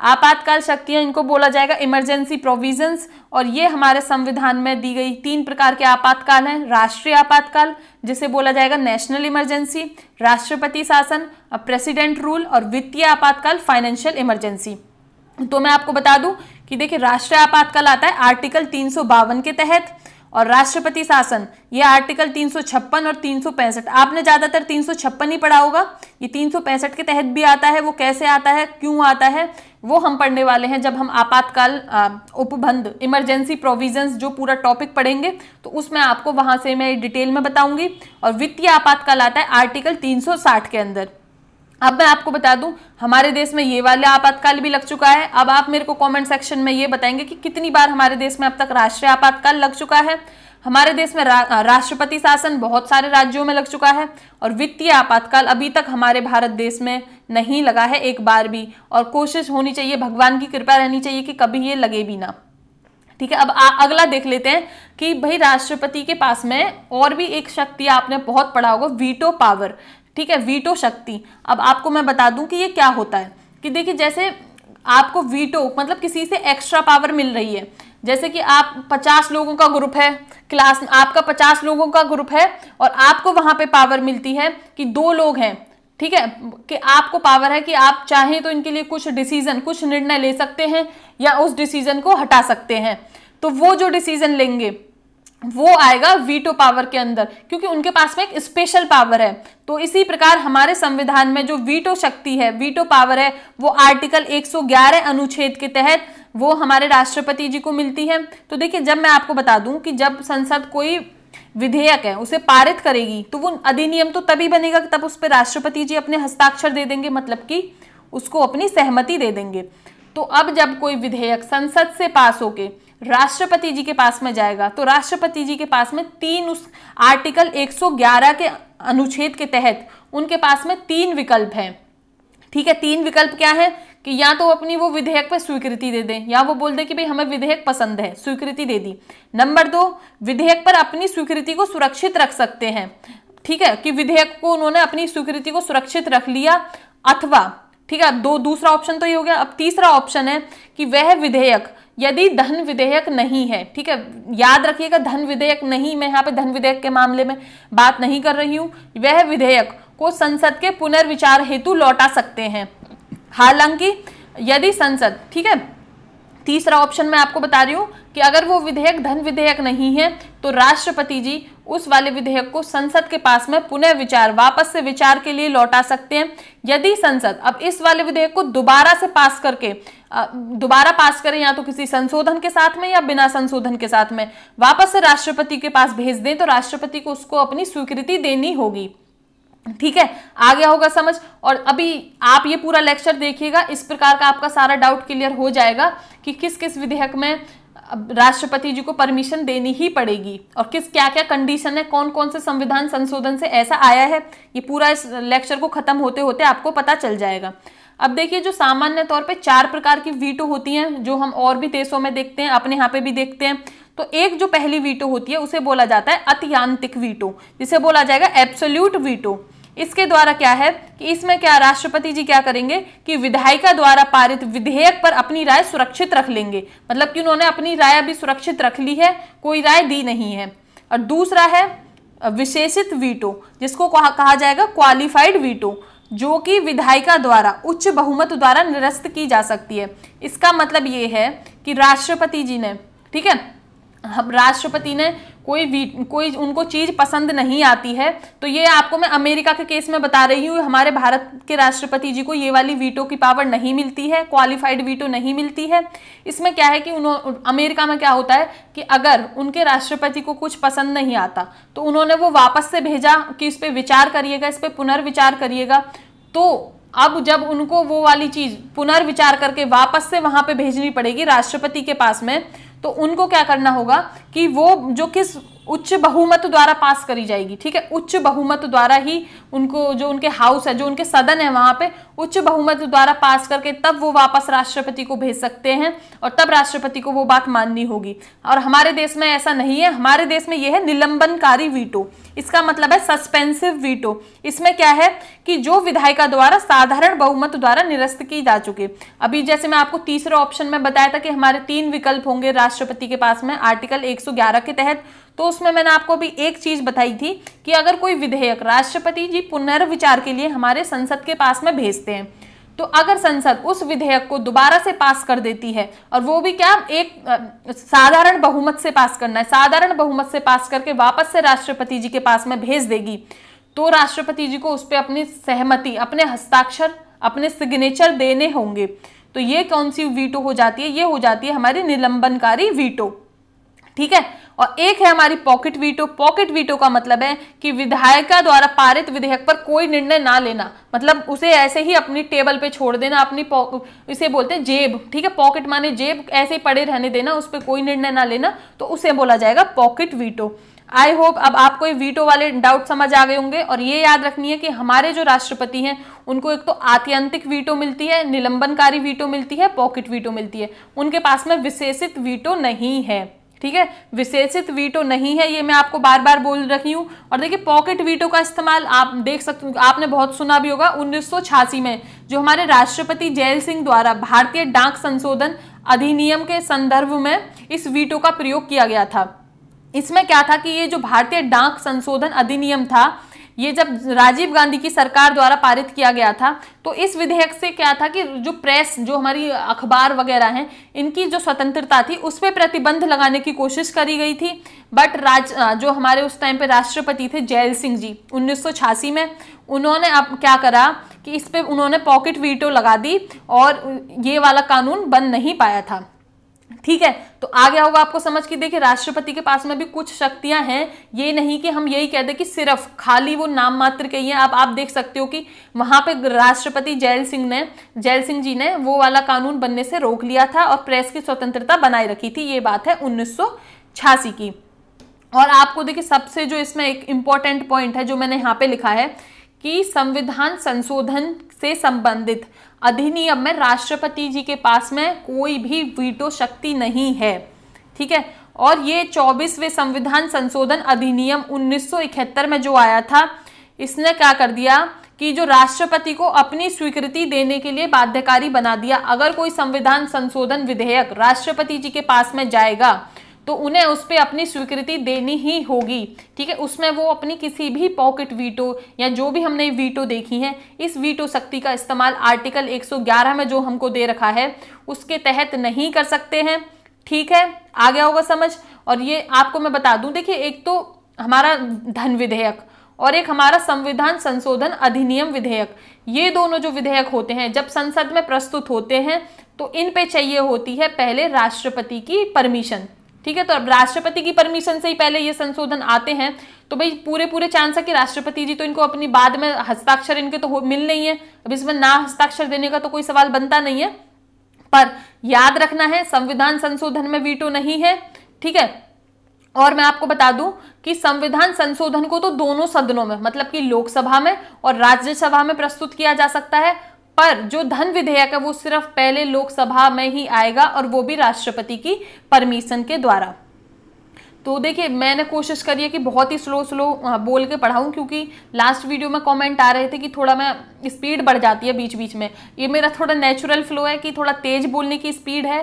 आपातकाल शक्तियां इनको बोला जाएगा इमरजेंसी प्रोविजंस और ये हमारे संविधान में दी गई तीन प्रकार के आपातकाल हैं राष्ट्रीय आपातकाल जिसे बोला जाएगा नेशनल इमरजेंसी राष्ट्रपति शासन प्रेसिडेंट रूल और वित्तीय आपातकाल फाइनेंशियल इमरजेंसी तो मैं आपको बता दूं कि देखिए राष्ट्रीय आपातकाल आता है आर्टिकल तीन के तहत और राष्ट्रपति शासन ये आर्टिकल तीन और तीन आपने ज़्यादातर तीन ही पढ़ा होगा ये तीन के तहत भी आता है वो कैसे आता है क्यों आता है वो हम पढ़ने वाले हैं जब हम आपातकाल उपबंध इमरजेंसी प्रोविजंस जो पूरा टॉपिक पढ़ेंगे तो उसमें आपको वहाँ से मैं डिटेल में बताऊंगी और वित्तीय आपातकाल आता है आर्टिकल तीन के अंदर अब मैं आपको बता दूं हमारे देश में ये वाला आपातकाल भी लग चुका है अब आप मेरे को कमेंट सेक्शन में ये बताएंगे कि कितनी बार हमारे देश में अब तक राष्ट्रीय आपातकाल लग चुका है हमारे देश में रा, राष्ट्रपति शासन बहुत सारे राज्यों में लग चुका है और वित्तीय आपातकाल अभी तक हमारे भारत देश में नहीं लगा है एक बार भी और कोशिश होनी चाहिए भगवान की कृपा रहनी चाहिए कि कभी ये लगे भी ना ठीक है अब आ, अगला देख लेते हैं कि भाई राष्ट्रपति के पास में और भी एक शक्ति आपने बहुत पढ़ा होगा वीटो पावर ठीक है वीटो शक्ति अब आपको मैं बता दूं कि ये क्या होता है कि देखिए जैसे आपको वीटो मतलब किसी से एक्स्ट्रा पावर मिल रही है जैसे कि आप 50 लोगों का ग्रुप है क्लास आपका 50 लोगों का ग्रुप है और आपको वहाँ पे पावर मिलती है कि दो लोग हैं ठीक है कि आपको पावर है कि आप चाहें तो इनके लिए कुछ डिसीजन कुछ निर्णय ले सकते हैं या उस डिसीजन को हटा सकते हैं तो वो जो डिसीजन लेंगे वो आएगा वीटो पावर के अंदर क्योंकि उनके पास में एक स्पेशल पावर है तो इसी प्रकार हमारे संविधान में जो वीटो शक्ति है वीटो पावर है वो आर्टिकल 111 अनुच्छेद के तहत वो हमारे राष्ट्रपति जी को मिलती है तो देखिए जब मैं आपको बता दूं कि जब संसद कोई विधेयक है उसे पारित करेगी तो वो अधिनियम तो तभी बनेगा तब उस पर राष्ट्रपति जी अपने हस्ताक्षर दे देंगे मतलब कि उसको अपनी सहमति दे देंगे तो अब जब कोई विधेयक संसद से पास होके राष्ट्रपति जी के पास में जाएगा तो राष्ट्रपति जी के पास में तीन उस आर्टिकल 111 के अनुच्छेद के तहत उनके पास में तीन विकल्प हैं ठीक है तीन विकल्प क्या है कि या तो अपनी वो विधेयक पर स्वीकृति दे दें या वो बोल दें कि भाई हमें विधेयक पसंद है स्वीकृति दे दी नंबर दो विधेयक पर अपनी स्वीकृति को सुरक्षित रख सकते हैं ठीक है कि विधेयक को उन्होंने अपनी स्वीकृति को सुरक्षित रख लिया अथवा ठीक है दो दूसरा ऑप्शन तो ये हो गया अब तीसरा ऑप्शन है कि वह विधेयक यदि धन विधेयक नहीं है ठीक है याद रखिएगा धन विधेयक नहीं मैं यहाँ पे धन विधेयक के मामले में बात नहीं कर रही हूँ वह विधेयक को संसद के पुनर्विचार हेतु लौटा सकते हैं हालांकि यदि संसद ठीक है तीसरा ऑप्शन मैं आपको बता रही हूँ कि अगर वो विधेयक धन विधेयक नहीं है तो राष्ट्रपति जी उस वाले विधेयक को संसद के पास में पुनः विचार वापस से विचार के लिए लौटा सकते हैं यदि संसद अब इस वाले विधेयक को दोबारा से पास करके दोबारा पास करें या तो किसी संशोधन के साथ में या बिना संशोधन के साथ में वापस से राष्ट्रपति के पास भेज दें तो राष्ट्रपति को उसको अपनी स्वीकृति देनी होगी ठीक है आ गया होगा समझ और अभी आप ये पूरा लेक्चर देखिएगा इस प्रकार का आपका सारा डाउट क्लियर हो जाएगा कि किस किस विधेयक में अब राष्ट्रपति जी को परमिशन देनी ही पड़ेगी और किस क्या क्या कंडीशन है कौन कौन से संविधान संशोधन से ऐसा आया है ये पूरा इस लेक्चर को खत्म होते होते आपको पता चल जाएगा अब देखिए जो सामान्य तौर पे चार प्रकार की वीटो होती हैं जो हम और भी देशों में देखते हैं अपने यहाँ पे भी देखते हैं तो एक जो पहली वीटो होती है उसे बोला जाता है अतियांतिक वीटो जिसे बोला जाएगा एब्सोल्यूट वीटो इसके द्वारा क्या है कि इसमें क्या राष्ट्रपति जी क्या करेंगे कि विधायिका द्वारा पारित विधेयक पर अपनी राय सुरक्षित रख लेंगे मतलब कि उन्होंने अपनी राय अभी सुरक्षित रख ली है कोई राय दी नहीं है और दूसरा है विशेषित वीटो जिसको कहा, कहा जाएगा क्वालिफाइड वीटो जो कि विधायिका द्वारा उच्च बहुमत द्वारा निरस्त की जा सकती है इसका मतलब ये है कि राष्ट्रपति जी ने ठीक है हम राष्ट्रपति ने कोई कोई उनको चीज़ पसंद नहीं आती है तो ये आपको मैं अमेरिका के केस में बता रही हूँ हमारे भारत के राष्ट्रपति जी को ये वाली वीटो की पावर नहीं मिलती है क्वालिफाइड वीटो नहीं मिलती है इसमें क्या है कि उन्हों अमेरिका में क्या होता है कि अगर उनके राष्ट्रपति को कुछ पसंद नहीं आता तो उन्होंने वो वापस से भेजा कि इस पर विचार करिएगा इस पर पुनर्विचार करिएगा तो अब जब उनको वो वाली चीज़ पुनर्विचार करके वापस से वहाँ पे भेजनी पड़ेगी राष्ट्रपति के पास में तो उनको क्या करना होगा कि वो जो किस उच्च बहुमत द्वारा पास करी जाएगी ठीक है उच्च बहुमत द्वारा ही उनको जो उनके हाउस है जो उनके सदन है वहां पे उच्च बहुमत द्वारा पास करके तब वो वापस राष्ट्रपति को भेज सकते हैं और तब राष्ट्रपति को वो बात माननी होगी और हमारे देश में ऐसा नहीं है हमारे देश में यह है निलंबनकारी वीटो इसका मतलब है सस्पेंसिव वीटो इसमें क्या है कि जो विधायिका द्वारा साधारण बहुमत द्वारा निरस्त की जा चुके अभी जैसे मैं आपको तीसरा ऑप्शन में बताया था कि हमारे तीन विकल्प होंगे राष्ट्रपति के पास में आर्टिकल 111 के तहत तो उसमें मैंने आपको भी एक चीज़ बताई थी कि अगर कोई विधेयक राष्ट्रपति जी पुनर्विचार के लिए हमारे संसद के पास में भेजते हैं तो अगर संसद उस विधेयक को दोबारा से पास कर देती है और वो भी क्या एक साधारण बहुमत से पास करना है साधारण बहुमत से पास करके वापस से राष्ट्रपति जी के पास में भेज देगी तो राष्ट्रपति जी को उस पर अपनी सहमति अपने हस्ताक्षर अपने सिग्नेचर देने होंगे तो ये कौन सी वीटो हो जाती है ये हो जाती है हमारी निलंबनकारी वीटो ठीक है और एक है हमारी पॉकेट वीटो पॉकेट वीटो का मतलब है कि विधायिका द्वारा पारित विधेयक पर कोई निर्णय ना लेना मतलब उसे ऐसे ही अपनी टेबल पे छोड़ देना अपनी इसे बोलते हैं जेब ठीक है पॉकेट माने जेब ऐसे ही पड़े रहने देना उस पर कोई निर्णय ना लेना तो उसे बोला जाएगा पॉकेट वीटो आई होप अब आपको ये वीटो वाले डाउट समझ आ गए होंगे और ये याद रखनी है कि हमारे जो राष्ट्रपति हैं उनको एक तो आत्यंतिक वीटो मिलती है निलंबनकारी वीटो मिलती है पॉकेट वीटो मिलती है उनके पास में विशेषित वीटो नहीं है ठीक है विशेषित वीटो नहीं है ये मैं आपको बार बार बोल रही हूँ और देखिए पॉकेट वीटो का इस्तेमाल आप देख सकते आपने बहुत सुना भी होगा उन्नीस में जो हमारे राष्ट्रपति जयल सिंह द्वारा भारतीय डाक संशोधन अधिनियम के संदर्भ में इस वीटो का प्रयोग किया गया था इसमें क्या था कि ये जो भारतीय डाक संशोधन अधिनियम था ये जब राजीव गांधी की सरकार द्वारा पारित किया गया था तो इस विधेयक से क्या था कि जो प्रेस जो हमारी अखबार वगैरह हैं इनकी जो स्वतंत्रता थी उस पर प्रतिबंध लगाने की कोशिश करी गई थी बट राज जो हमारे उस टाइम पे राष्ट्रपति थे जयल सिंह जी उन्नीस में उन्होंने अब क्या करा कि इस पर उन्होंने पॉकेट वीटो लगा दी और ये वाला कानून बन नहीं पाया था ठीक है तो आ गया होगा आपको समझ के देखिए राष्ट्रपति के पास में भी कुछ शक्तियां हैं ये नहीं कि हम यही कह दें कि सिर्फ खाली वो नाम मात्र के ही हैं अब आप देख सकते हो कि वहां पे राष्ट्रपति जैल सिंह ने जैल सिंह जी ने वो वाला कानून बनने से रोक लिया था और प्रेस की स्वतंत्रता बनाए रखी थी ये बात है उन्नीस की और आपको देखिए सबसे जो इसमें एक इंपॉर्टेंट पॉइंट है जो मैंने यहाँ पे लिखा है कि संविधान संशोधन से संबंधित अधिनियम में राष्ट्रपति जी के पास में कोई भी वीटो शक्ति नहीं है ठीक है और ये चौबीसवें संविधान संशोधन अधिनियम 1971 में जो आया था इसने क्या कर दिया कि जो राष्ट्रपति को अपनी स्वीकृति देने के लिए बाध्यकारी बना दिया अगर कोई संविधान संशोधन विधेयक राष्ट्रपति जी के पास में जाएगा तो उन्हें उस पर अपनी स्वीकृति देनी ही होगी ठीक है उसमें वो अपनी किसी भी पॉकेट वीटो या जो भी हमने वीटो देखी है इस वीटो शक्ति का इस्तेमाल आर्टिकल 111 में जो हमको दे रखा है उसके तहत नहीं कर सकते हैं ठीक है आ गया होगा समझ और ये आपको मैं बता दूं देखिए एक तो हमारा धन विधेयक और एक हमारा संविधान संशोधन अधिनियम विधेयक ये दोनों जो विधेयक होते हैं जब संसद में प्रस्तुत होते हैं तो इन पे चाहिए होती है पहले राष्ट्रपति की परमिशन ठीक है तो अब राष्ट्रपति की परमिशन से ही पहले ये संशोधन आते हैं तो भाई पूरे पूरे चांस है कि राष्ट्रपति जी तो इनको अपनी बाद में हस्ताक्षर इनके तो मिल नहीं है अब इसमें ना हस्ताक्षर देने का तो कोई सवाल बनता नहीं है पर याद रखना है संविधान संशोधन में वीटो नहीं है ठीक है और मैं आपको बता दूं कि संविधान संशोधन को तो दोनों सदनों में मतलब कि लोकसभा में और राज्यसभा में प्रस्तुत किया जा सकता है पर जो धन विधेयक है वो सिर्फ पहले लोकसभा में ही आएगा और वो भी राष्ट्रपति की परमिशन के द्वारा तो देखिए मैंने कोशिश करी है कि बहुत ही स्लो स्लो बोल के पढ़ाऊं क्योंकि लास्ट वीडियो में कमेंट आ रहे थे कि थोड़ा मैं स्पीड बढ़ जाती है बीच बीच में ये मेरा थोड़ा नेचुरल फ्लो है कि थोड़ा तेज़ बोलने की स्पीड है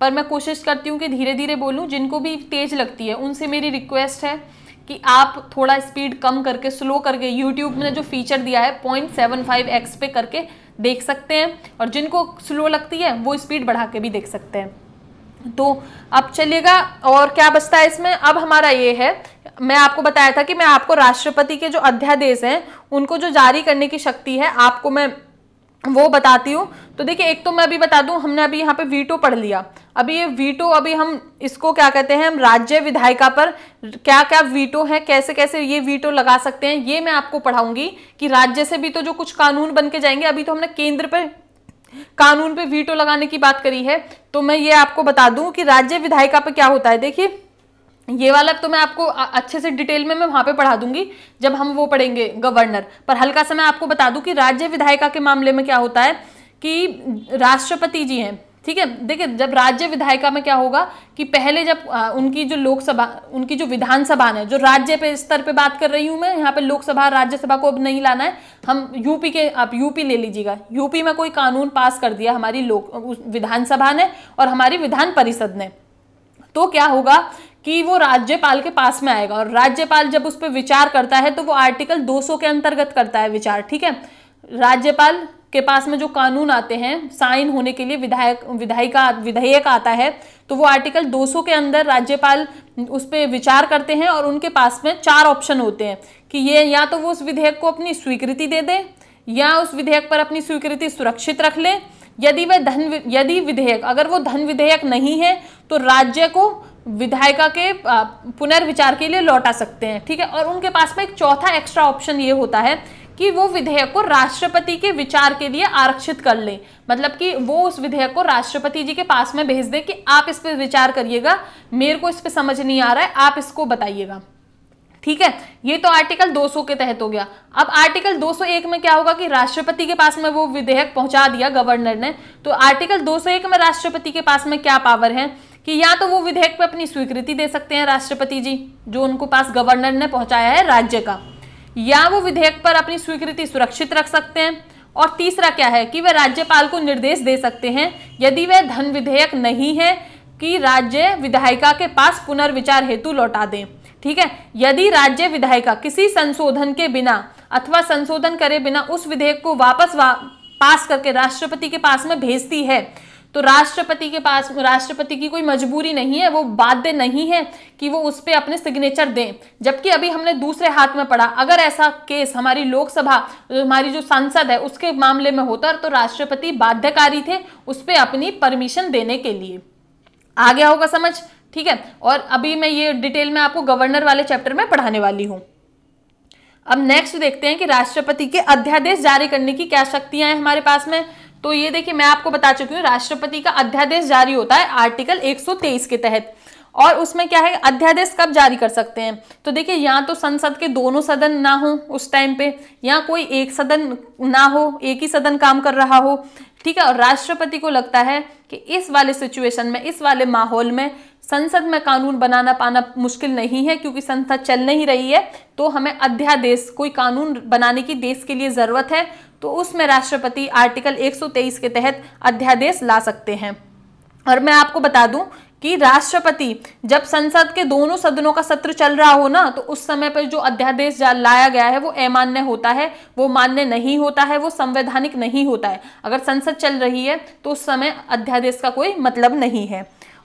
पर मैं कोशिश करती हूँ कि धीरे धीरे बोलूँ जिनको भी तेज़ लगती है उनसे मेरी रिक्वेस्ट है कि आप थोड़ा स्पीड कम करके स्लो करके यूट्यूब में जो फीचर दिया है पॉइंट सेवन फाइव एक्स पे करके देख सकते हैं और जिनको स्लो लगती है वो स्पीड बढ़ा के भी देख सकते हैं तो अब चलिएगा और क्या बचता है इसमें अब हमारा ये है मैं आपको बताया था कि मैं आपको राष्ट्रपति के जो अध्यादेश हैं उनको जो जारी करने की शक्ति है आपको मैं वो बताती हूँ तो देखिए एक तो मैं अभी बता दूँ हमने अभी यहाँ पे वीटो पढ़ लिया अभी ये वीटो अभी हम इसको क्या कहते हैं हम राज्य विधायिका पर क्या क्या वीटो है कैसे कैसे ये वीटो लगा सकते हैं ये मैं आपको पढ़ाऊंगी कि राज्य से भी तो जो कुछ कानून बन के जाएंगे अभी तो हमने केंद्र पर कानून पे वीटो लगाने की बात करी है तो मैं ये आपको बता दूँ कि राज्य विधायिका पे क्या होता है देखिए ये वाला तो मैं आपको अच्छे से डिटेल में मैं वहाँ पे पढ़ा दूंगी जब हम वो पढ़ेंगे गवर्नर पर हल्का सा मैं आपको बता दूं कि राज्य विधायिका के मामले में क्या होता है कि राष्ट्रपति जी हैं ठीक है देखिए जब राज्य विधायिका में क्या होगा कि पहले जब उनकी जो लोकसभा उनकी जो विधानसभा है जो राज्य पे स्तर पे बात कर रही हूँ मैं यहाँ पे लोकसभा राज्यसभा को अब नहीं लाना है हम यूपी के आप यूपी ले लीजिएगा यूपी में कोई कानून पास कर दिया हमारी लोक विधानसभा ने और हमारी विधान परिषद ने तो क्या होगा कि वो राज्यपाल के पास में आएगा और राज्यपाल जब उस पर विचार करता है तो वो आर्टिकल 200 के अंतर्गत करता है विचार ठीक है राज्यपाल के पास में जो कानून आते हैं साइन होने के लिए विधायक विधायिका विधेयक आता है तो वो आर्टिकल 200 के अंदर राज्यपाल उस पर विचार करते हैं और उनके पास में चार ऑप्शन होते हैं कि ये या तो वो उस विधेयक को अपनी स्वीकृति दे दे या उस विधेयक पर अपनी स्वीकृति सुरक्षित रख ले यदि वह धन यदि विधेयक अगर वो धन विधेयक नहीं है तो राज्य को विधायिका के पुनर्विचार के लिए लौटा सकते हैं ठीक है और उनके पास में एक चौथा एक्स्ट्रा ऑप्शन ये होता है कि वो विधेयक को राष्ट्रपति के विचार के लिए आरक्षित कर लें मतलब कि वो उस विधेयक को राष्ट्रपति जी के पास में भेज दें कि आप इस पर विचार करिएगा मेरे को इस पर समझ नहीं आ रहा है आप इसको बताइएगा ठीक है ये तो आर्टिकल 200 के तहत हो गया अब आर्टिकल 201 में क्या होगा कि राष्ट्रपति के पास में वो विधेयक पहुंचा दिया गवर्नर ने तो आर्टिकल 201 में राष्ट्रपति के पास में क्या पावर है कि या तो वो विधेयक पर अपनी स्वीकृति दे सकते हैं राष्ट्रपति जी जो उनको पास गवर्नर ने पहुंचाया है राज्य का या वो विधेयक पर अपनी स्वीकृति सुरक्षित रख सकते हैं और तीसरा क्या है कि वह राज्यपाल को निर्देश दे सकते हैं यदि वह धन विधेयक नहीं है कि राज्य विधायिका के पास पुनर्विचार हेतु लौटा दें ठीक है यदि राज्य विधायिका किसी संशोधन के बिना अथवा संशोधन करे बिना उस विधेयक को वापस वा, पास करके राष्ट्रपति के पास में भेजती है तो राष्ट्रपति के पास राष्ट्रपति की कोई मजबूरी नहीं है वो बाध्य नहीं है कि वो उस पर अपने सिग्नेचर दें जबकि अभी हमने दूसरे हाथ में पढ़ा अगर ऐसा केस हमारी लोकसभा हमारी जो सांसद है उसके मामले में होता तो राष्ट्रपति बाध्यकारी थे उस पर अपनी परमिशन देने के लिए आ गया होगा समझ ठीक है और अभी मैं ये डिटेल में आपको गवर्नर वाले चैप्टर में पढ़ाने वाली हूँ अब नेक्स्ट देखते हैं कि राष्ट्रपति के अध्यादेश जारी करने की क्या शक्तियां हैं हमारे पास में तो ये देखिए मैं आपको बता चुकी हूँ राष्ट्रपति का अध्यादेश जारी होता है आर्टिकल 123 के तहत और उसमें क्या है अध्यादेश कब जारी कर सकते हैं तो देखिए या तो संसद के दोनों सदन ना हो उस टाइम पे या कोई एक सदन ना हो एक ही सदन काम कर रहा हो ठीक है और राष्ट्रपति को लगता है कि इस वाले सिचुएशन में इस वाले माहौल में संसद में कानून बनाना पाना मुश्किल नहीं है क्योंकि संसद चल नहीं रही है तो हमें अध्यादेश कोई कानून बनाने की देश के लिए ज़रूरत है तो उसमें राष्ट्रपति आर्टिकल 123 के तहत अध्यादेश ला सकते हैं और मैं आपको बता दूं कि राष्ट्रपति जब संसद के दोनों सदनों का सत्र चल रहा हो ना तो उस समय पर जो अध्यादेश लाया गया है वो अमान्य होता है वो मान्य नहीं होता है वो संवैधानिक नहीं होता है अगर संसद चल रही है तो उस समय अध्यादेश का कोई मतलब नहीं है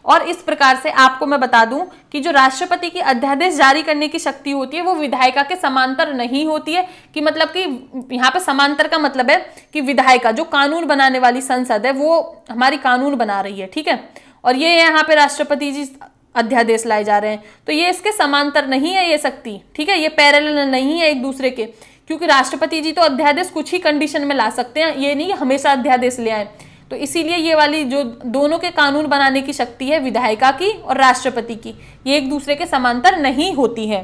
और इस प्रकार से आपको मैं बता दूं कि जो राष्ट्रपति की अध्यादेश जारी करने की शक्ति होती है वो विधायिका के समांतर नहीं होती है कि मतलब कि यहाँ पे समांतर का मतलब है कि विधायिका जो कानून बनाने वाली संसद है वो हमारी कानून बना रही है ठीक है और ये यहाँ पे राष्ट्रपति जी अध्यादेश लाए जा रहे हैं तो ये इसके समांतर नहीं है ये शक्ति ठीक है ये पैरल नहीं है एक दूसरे के क्योंकि राष्ट्रपति जी तो अध्यादेश कुछ ही कंडीशन में ला सकते हैं ये नहीं हमेशा अध्यादेश ले आए तो इसीलिए ये वाली जो दोनों के कानून बनाने की शक्ति है विधायिका की और राष्ट्रपति की ये एक दूसरे के समांतर नहीं होती है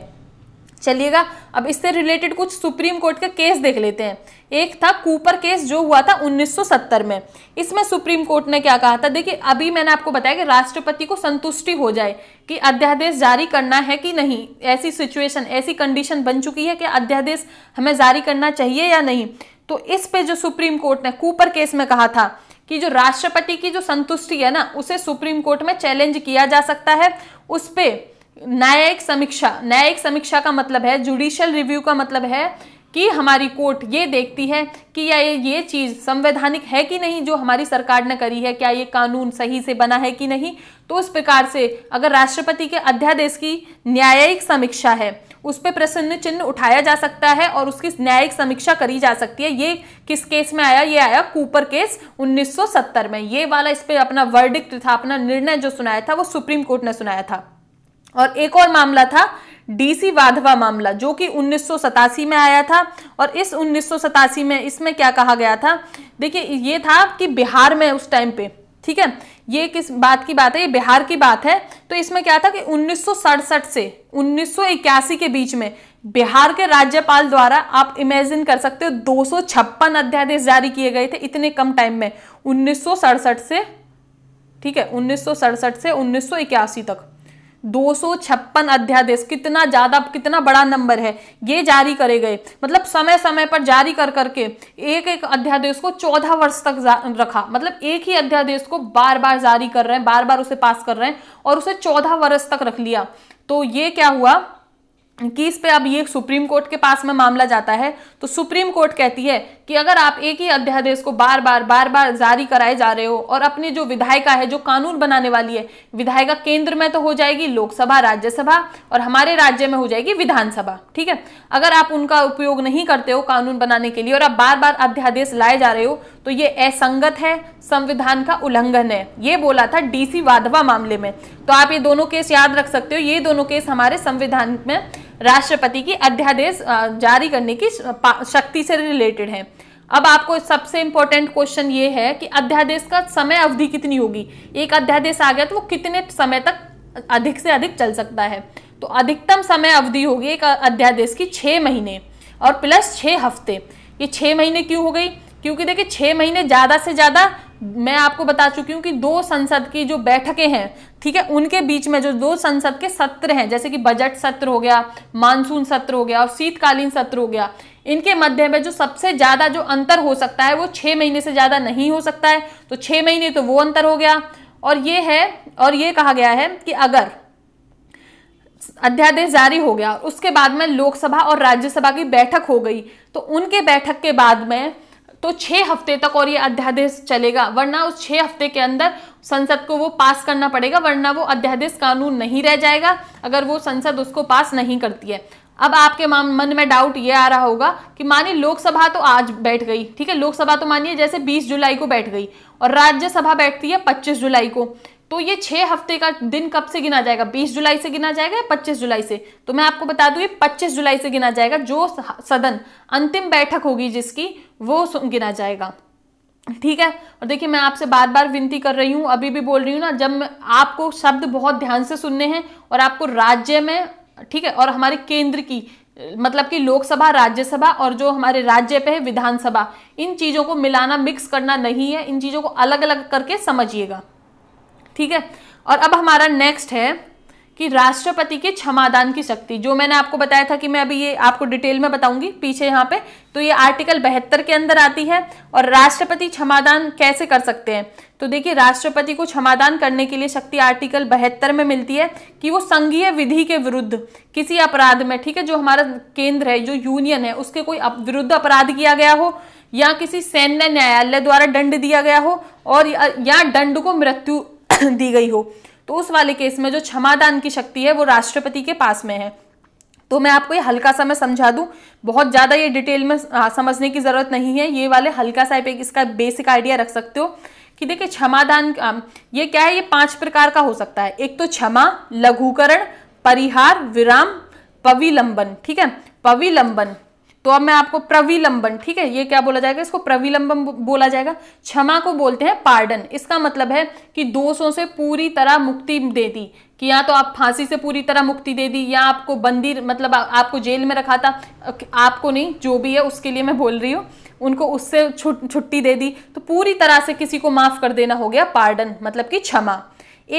चलिएगा अब इससे रिलेटेड कुछ सुप्रीम कोर्ट का के केस देख लेते हैं एक था कूपर केस जो हुआ था 1970 में इसमें सुप्रीम कोर्ट ने क्या कहा था देखिए अभी मैंने आपको बताया कि राष्ट्रपति को संतुष्टि हो जाए कि अध्यादेश जारी करना है कि नहीं ऐसी सिचुएशन ऐसी कंडीशन बन चुकी है कि अध्यादेश हमें जारी करना चाहिए या नहीं तो इस पे जो सुप्रीम कोर्ट ने कूपर केस में कहा था कि जो राष्ट्रपति की जो संतुष्टि है ना उसे सुप्रीम कोर्ट में चैलेंज किया जा सकता है उस पर न्यायिक समीक्षा न्यायिक समीक्षा का मतलब है जुडिशियल रिव्यू का मतलब है कि हमारी कोर्ट ये देखती है कि या ये ये चीज़ संवैधानिक है कि नहीं जो हमारी सरकार ने करी है क्या ये कानून सही से बना है कि नहीं तो उस प्रकार से अगर राष्ट्रपति के अध्यादेश की न्यायिक समीक्षा है उस पर प्रसन्न चिन्ह उठाया जा सकता है और उसकी न्यायिक समीक्षा करी जा सकती है ये किस केस में आया ये आया कूपर केस 1970 में ये वाला इस पर अपना वर्डिक्ट था अपना निर्णय जो सुनाया था वो सुप्रीम कोर्ट ने सुनाया था और एक और मामला था डीसी वाधवा मामला जो कि उन्नीस में आया था और इस उन्नीस में इसमें क्या कहा गया था देखिए ये था कि बिहार में उस टाइम पे ठीक है ये किस बात की बात है ये बिहार की बात है तो इसमें क्या था कि उन्नीस से उन्नीस के बीच में बिहार के राज्यपाल द्वारा आप इमेजिन कर सकते हो दो अध्यादेश जारी किए गए थे इतने कम टाइम में उन्नीस से ठीक है उन्नीस से उन्नीस तक दो अध्यादेश कितना ज़्यादा कितना बड़ा नंबर है ये जारी करे गए मतलब समय समय पर जारी कर करके एक एक अध्यादेश को चौदह वर्ष तक रखा मतलब एक ही अध्यादेश को बार बार जारी कर रहे हैं बार बार उसे पास कर रहे हैं और उसे चौदह वर्ष तक रख लिया तो ये क्या हुआ कि इस पे अब ये सुप्रीम कोर्ट के पास में मामला जाता है तो सुप्रीम कोर्ट कहती है कि अगर आप एक ही अध्यादेश को बार बार बार बार जारी कराए जा रहे हो और अपने जो विधायिका है जो कानून बनाने वाली है विधायिका केंद्र में तो हो जाएगी लोकसभा राज्यसभा और हमारे राज्य में हो जाएगी विधानसभा ठीक है अगर आप उनका उपयोग नहीं करते हो कानून बनाने के लिए और आप बार बार अध्यादेश लाए जा रहे हो तो ये असंगत है संविधान का उल्लंघन है ये बोला था डीसी वाधवा मामले में तो आप ये दोनों केस याद रख सकते हो ये दोनों केस हमारे संविधान में राष्ट्रपति की अध्यादेश जारी करने की शक्ति से रिलेटेड है अब आपको सबसे इंपॉर्टेंट क्वेश्चन ये है कि अध्यादेश का समय अवधि कितनी होगी एक अध्यादेश आ गया तो वो कितने समय तक अधिक से अधिक चल सकता है तो अधिकतम समय अवधि होगी एक अध्यादेश की छः महीने और प्लस छः हफ्ते ये छः महीने क्यों हो गई क्योंकि देखिए छः महीने ज़्यादा से ज़्यादा मैं आपको बता चुकी हूँ कि दो संसद की जो बैठकें हैं ठीक है उनके बीच में जो दो संसद के सत्र हैं जैसे कि बजट सत्र हो गया मानसून सत्र हो गया और शीतकालीन सत्र हो गया इनके मध्य में जो सबसे ज़्यादा जो अंतर हो सकता है वो छः महीने से ज़्यादा नहीं हो सकता है तो छः महीने तो वो अंतर हो गया और ये है और ये कहा गया है कि अगर अध्यादेश जारी हो गया उसके बाद में लोकसभा और राज्यसभा की बैठक हो गई तो उनके बैठक के बाद में तो छह हफ्ते तक और ये अध्यादेश चलेगा वरना उस छह हफ्ते के अंदर संसद को वो पास करना पड़ेगा वरना वो अध्यादेश कानून नहीं रह जाएगा अगर वो संसद उसको पास नहीं करती है अब आपके मन में डाउट ये आ रहा होगा कि मानिए लोकसभा तो आज बैठ गई ठीक है लोकसभा तो मानिए जैसे 20 जुलाई को बैठ गई और राज्यसभा बैठती है 25 जुलाई को तो ये छह हफ्ते का दिन कब से गिना जाएगा 20 जुलाई से गिना जाएगा या 25 जुलाई से तो मैं आपको बता दूं ये 25 जुलाई से गिना जाएगा जो सदन अंतिम बैठक होगी जिसकी वो गिना जाएगा ठीक है और देखिए मैं आपसे बार बार विनती कर रही हूं अभी भी बोल रही हूँ ना जब आपको शब्द बहुत ध्यान से सुनने हैं और आपको राज्य में ठीक है और हमारे केंद्र की मतलब कि लोकसभा राज्यसभा और जो हमारे राज्य पे है विधानसभा इन चीज़ों को मिलाना मिक्स करना नहीं है इन चीज़ों को अलग अलग करके समझिएगा ठीक है और अब हमारा नेक्स्ट है कि राष्ट्रपति के क्षमादान की शक्ति जो मैंने आपको बताया था कि मैं अभी ये आपको डिटेल में बताऊंगी पीछे यहाँ पे तो ये आर्टिकल बहत्तर के अंदर आती है और राष्ट्रपति क्षमादान कैसे कर सकते हैं तो देखिए राष्ट्रपति को क्षमादान करने के लिए शक्ति आर्टिकल बहत्तर में मिलती है कि वो संघीय विधि के विरुद्ध किसी अपराध में ठीक है जो हमारा केंद्र है जो यूनियन है उसके कोई विरुद्ध अपराध किया गया हो या किसी सैन्य न्यायालय द्वारा दंड दिया गया हो और या दंड को मृत्यु दी गई हो तो उस वाले केस में जो क्षमादान की शक्ति है वो राष्ट्रपति के पास में है तो मैं आपको ये हल्का सा मैं समझा दूं बहुत ज़्यादा ये डिटेल में समझने की ज़रूरत नहीं है ये वाले हल्का सा एक इसका बेसिक आइडिया रख सकते हो कि देखिए क्षमादान ये क्या है ये पांच प्रकार का हो सकता है एक तो क्षमा लघुकरण परिहार विराम पविलंबन ठीक है पविलंबन तो अब मैं आपको प्रविलंबन ठीक है ये क्या बोला जाएगा इसको प्रविलंबन बोला जाएगा क्षमा को बोलते हैं पार्डन इसका मतलब है कि दोषों से पूरी तरह मुक्ति दे दी कि या तो आप फांसी से पूरी तरह मुक्ति दे दी या आपको बंदी मतलब आ, आपको जेल में रखा था आपको नहीं जो भी है उसके लिए मैं बोल रही हूँ उनको उससे छुट्टी दे दी तो पूरी तरह से किसी को माफ़ कर देना हो गया पार्डन मतलब कि क्षमा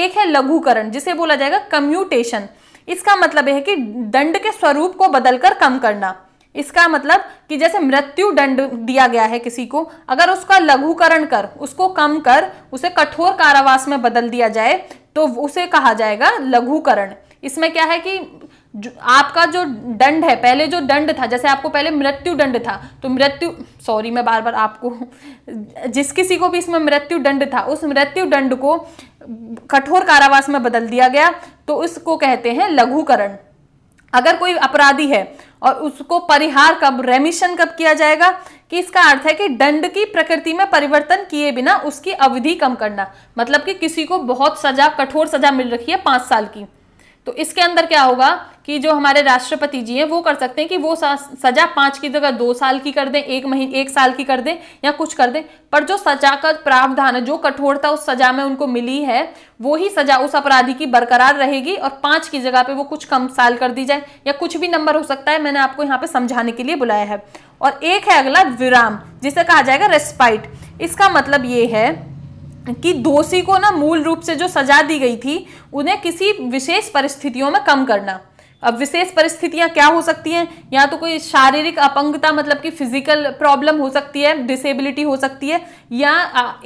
एक है लघुकरण जिसे बोला जाएगा कम्यूटेशन इसका मतलब है कि दंड के स्वरूप को बदलकर कम करना इसका मतलब कि जैसे मृत्यु दंड दिया गया है किसी को अगर उसका लघुकरण कर उसको कम कर उसे कठोर कारावास में बदल दिया जाए तो उसे कहा जाएगा लघुकरण इसमें क्या है कि जो आपका जो दंड है पहले जो दंड था जैसे आपको पहले मृत्यु दंड था तो मृत्यु सॉरी मैं बार बार आपको जिस किसी को भी इसमें मृत्यु दंड था उस मृत्यु दंड को कठोर कारावास में बदल दिया गया तो उसको कहते हैं लघुकरण अगर कोई अपराधी है और उसको परिहार कब रेमिशन कब किया जाएगा कि इसका अर्थ है कि दंड की प्रकृति में परिवर्तन किए बिना उसकी अवधि कम करना मतलब कि किसी को बहुत सजा कठोर सजा मिल रखी है पांच साल की तो इसके अंदर क्या होगा कि जो हमारे राष्ट्रपति जी हैं वो कर सकते हैं कि वो सजा पाँच की जगह दो साल की कर दें एक महीने एक साल की कर दें या कुछ कर दें पर जो सजा का प्रावधान है जो कठोरता उस सजा में उनको मिली है वो ही सजा उस अपराधी की बरकरार रहेगी और पाँच की जगह पे वो कुछ कम साल कर दी जाए या कुछ भी नंबर हो सकता है मैंने आपको यहाँ पे समझाने के लिए बुलाया है और एक है अगला विराम जिसे कहा जाएगा रेस्पाइट इसका मतलब ये है कि दोषी को ना मूल रूप से जो सजा दी गई थी उन्हें किसी विशेष परिस्थितियों में कम करना अब विशेष परिस्थितियां क्या हो सकती हैं या तो कोई शारीरिक अपंगता मतलब कि फिजिकल प्रॉब्लम हो सकती है डिसेबिलिटी हो सकती है या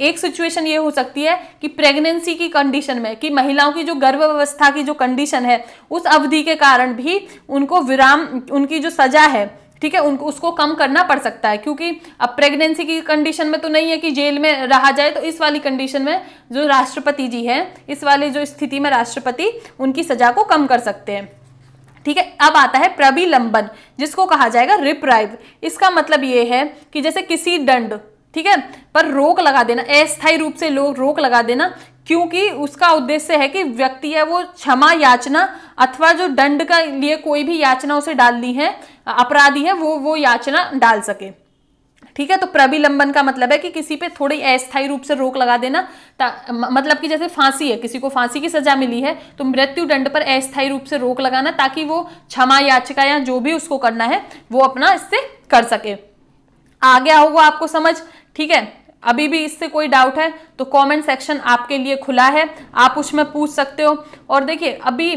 एक सिचुएशन ये हो सकती है कि प्रेगनेंसी की कंडीशन में कि महिलाओं की जो गर्भावस्था की जो कंडीशन है उस अवधि के कारण भी उनको विराम उनकी जो सजा है ठीक है उनको उसको कम करना पड़ सकता है क्योंकि अब प्रेगनेंसी की कंडीशन में तो नहीं है कि जेल में रहा जाए तो इस वाली कंडीशन में जो राष्ट्रपति जी हैं इस वाली जो स्थिति में राष्ट्रपति उनकी सजा को कम कर सकते हैं ठीक है अब आता है प्रभिलंबन जिसको कहा जाएगा रिप्राइव इसका मतलब ये है कि जैसे किसी दंड ठीक है पर रोक लगा देना अस्थायी रूप से लोग रोक लगा देना क्योंकि उसका उद्देश्य है कि व्यक्ति है वो क्षमा याचना अथवा जो दंड का लिए कोई भी याचना उसे डालनी है अपराधी है वो वो याचना डाल सके ठीक है तो प्रविलंबन का मतलब है कि किसी पे थोड़ी अस्थायी रूप से रोक लगा देना मतलब कि जैसे फांसी है किसी को फांसी की सजा मिली है तो मृत्यु दंड पर अस्थायी रूप से रोक लगाना ताकि वो क्षमा याचिका या जो भी उसको करना है वो अपना इससे कर सके आ गया होगा आपको समझ ठीक है अभी भी इससे कोई डाउट है तो कमेंट सेक्शन आपके लिए खुला है आप उसमें पूछ सकते हो और देखिए अभी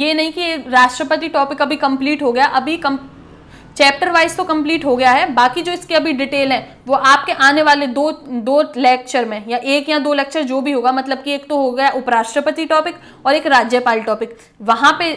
ये नहीं कि राष्ट्रपति टॉपिक अभी कंप्लीट हो गया अभी कम चैप्टर वाइज तो कंप्लीट हो गया है बाकी जो इसके अभी डिटेल है वो आपके आने वाले दो दो लेक्चर में या एक या दो लेक्चर जो भी होगा मतलब कि एक तो हो गया उपराष्ट्रपति टॉपिक और एक राज्यपाल टॉपिक वहाँ पे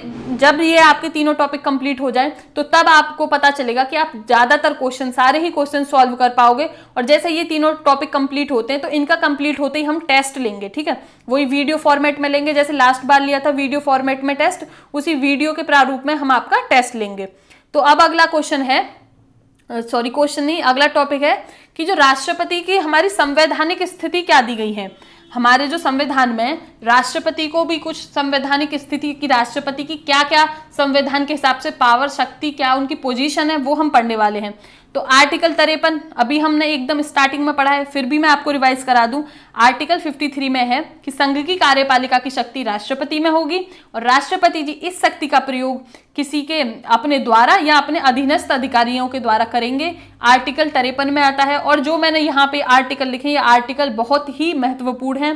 जब ये आपके तीनों टॉपिक कंप्लीट हो जाए तो तब आपको पता चलेगा कि आप ज़्यादातर क्वेश्चन सारे ही क्वेश्चन सॉल्व कर पाओगे और जैसे ये तीनों टॉपिक कंप्लीट होते हैं तो इनका कंप्लीट होते ही हम टेस्ट लेंगे ठीक है वही वीडियो फॉर्मेट में लेंगे जैसे लास्ट बार लिया था वीडियो फॉर्मेट में टेस्ट उसी वीडियो के प्रारूप में हम आपका टेस्ट लेंगे तो अब अगला क्वेश्चन है सॉरी क्वेश्चन नहीं अगला टॉपिक है कि जो राष्ट्रपति की हमारी संवैधानिक स्थिति क्या दी गई है हमारे जो संविधान में राष्ट्रपति को भी कुछ संवैधानिक स्थिति की राष्ट्रपति की क्या क्या संविधान के हिसाब से पावर शक्ति क्या उनकी पोजीशन है वो हम पढ़ने वाले हैं तो आर्टिकल तरेपन अभी हमने एकदम स्टार्टिंग में पढ़ा है फिर भी मैं आपको रिवाइज करा दूं आर्टिकल 53 में है कि संघ की कार्यपालिका की शक्ति राष्ट्रपति में होगी और राष्ट्रपति जी इस शक्ति का प्रयोग किसी के अपने द्वारा या अपने अधीनस्थ अधिकारियों के द्वारा करेंगे आर्टिकल तरेपन में आता है और जो मैंने यहाँ पे आर्टिकल लिखे ये आर्टिकल बहुत ही महत्वपूर्ण है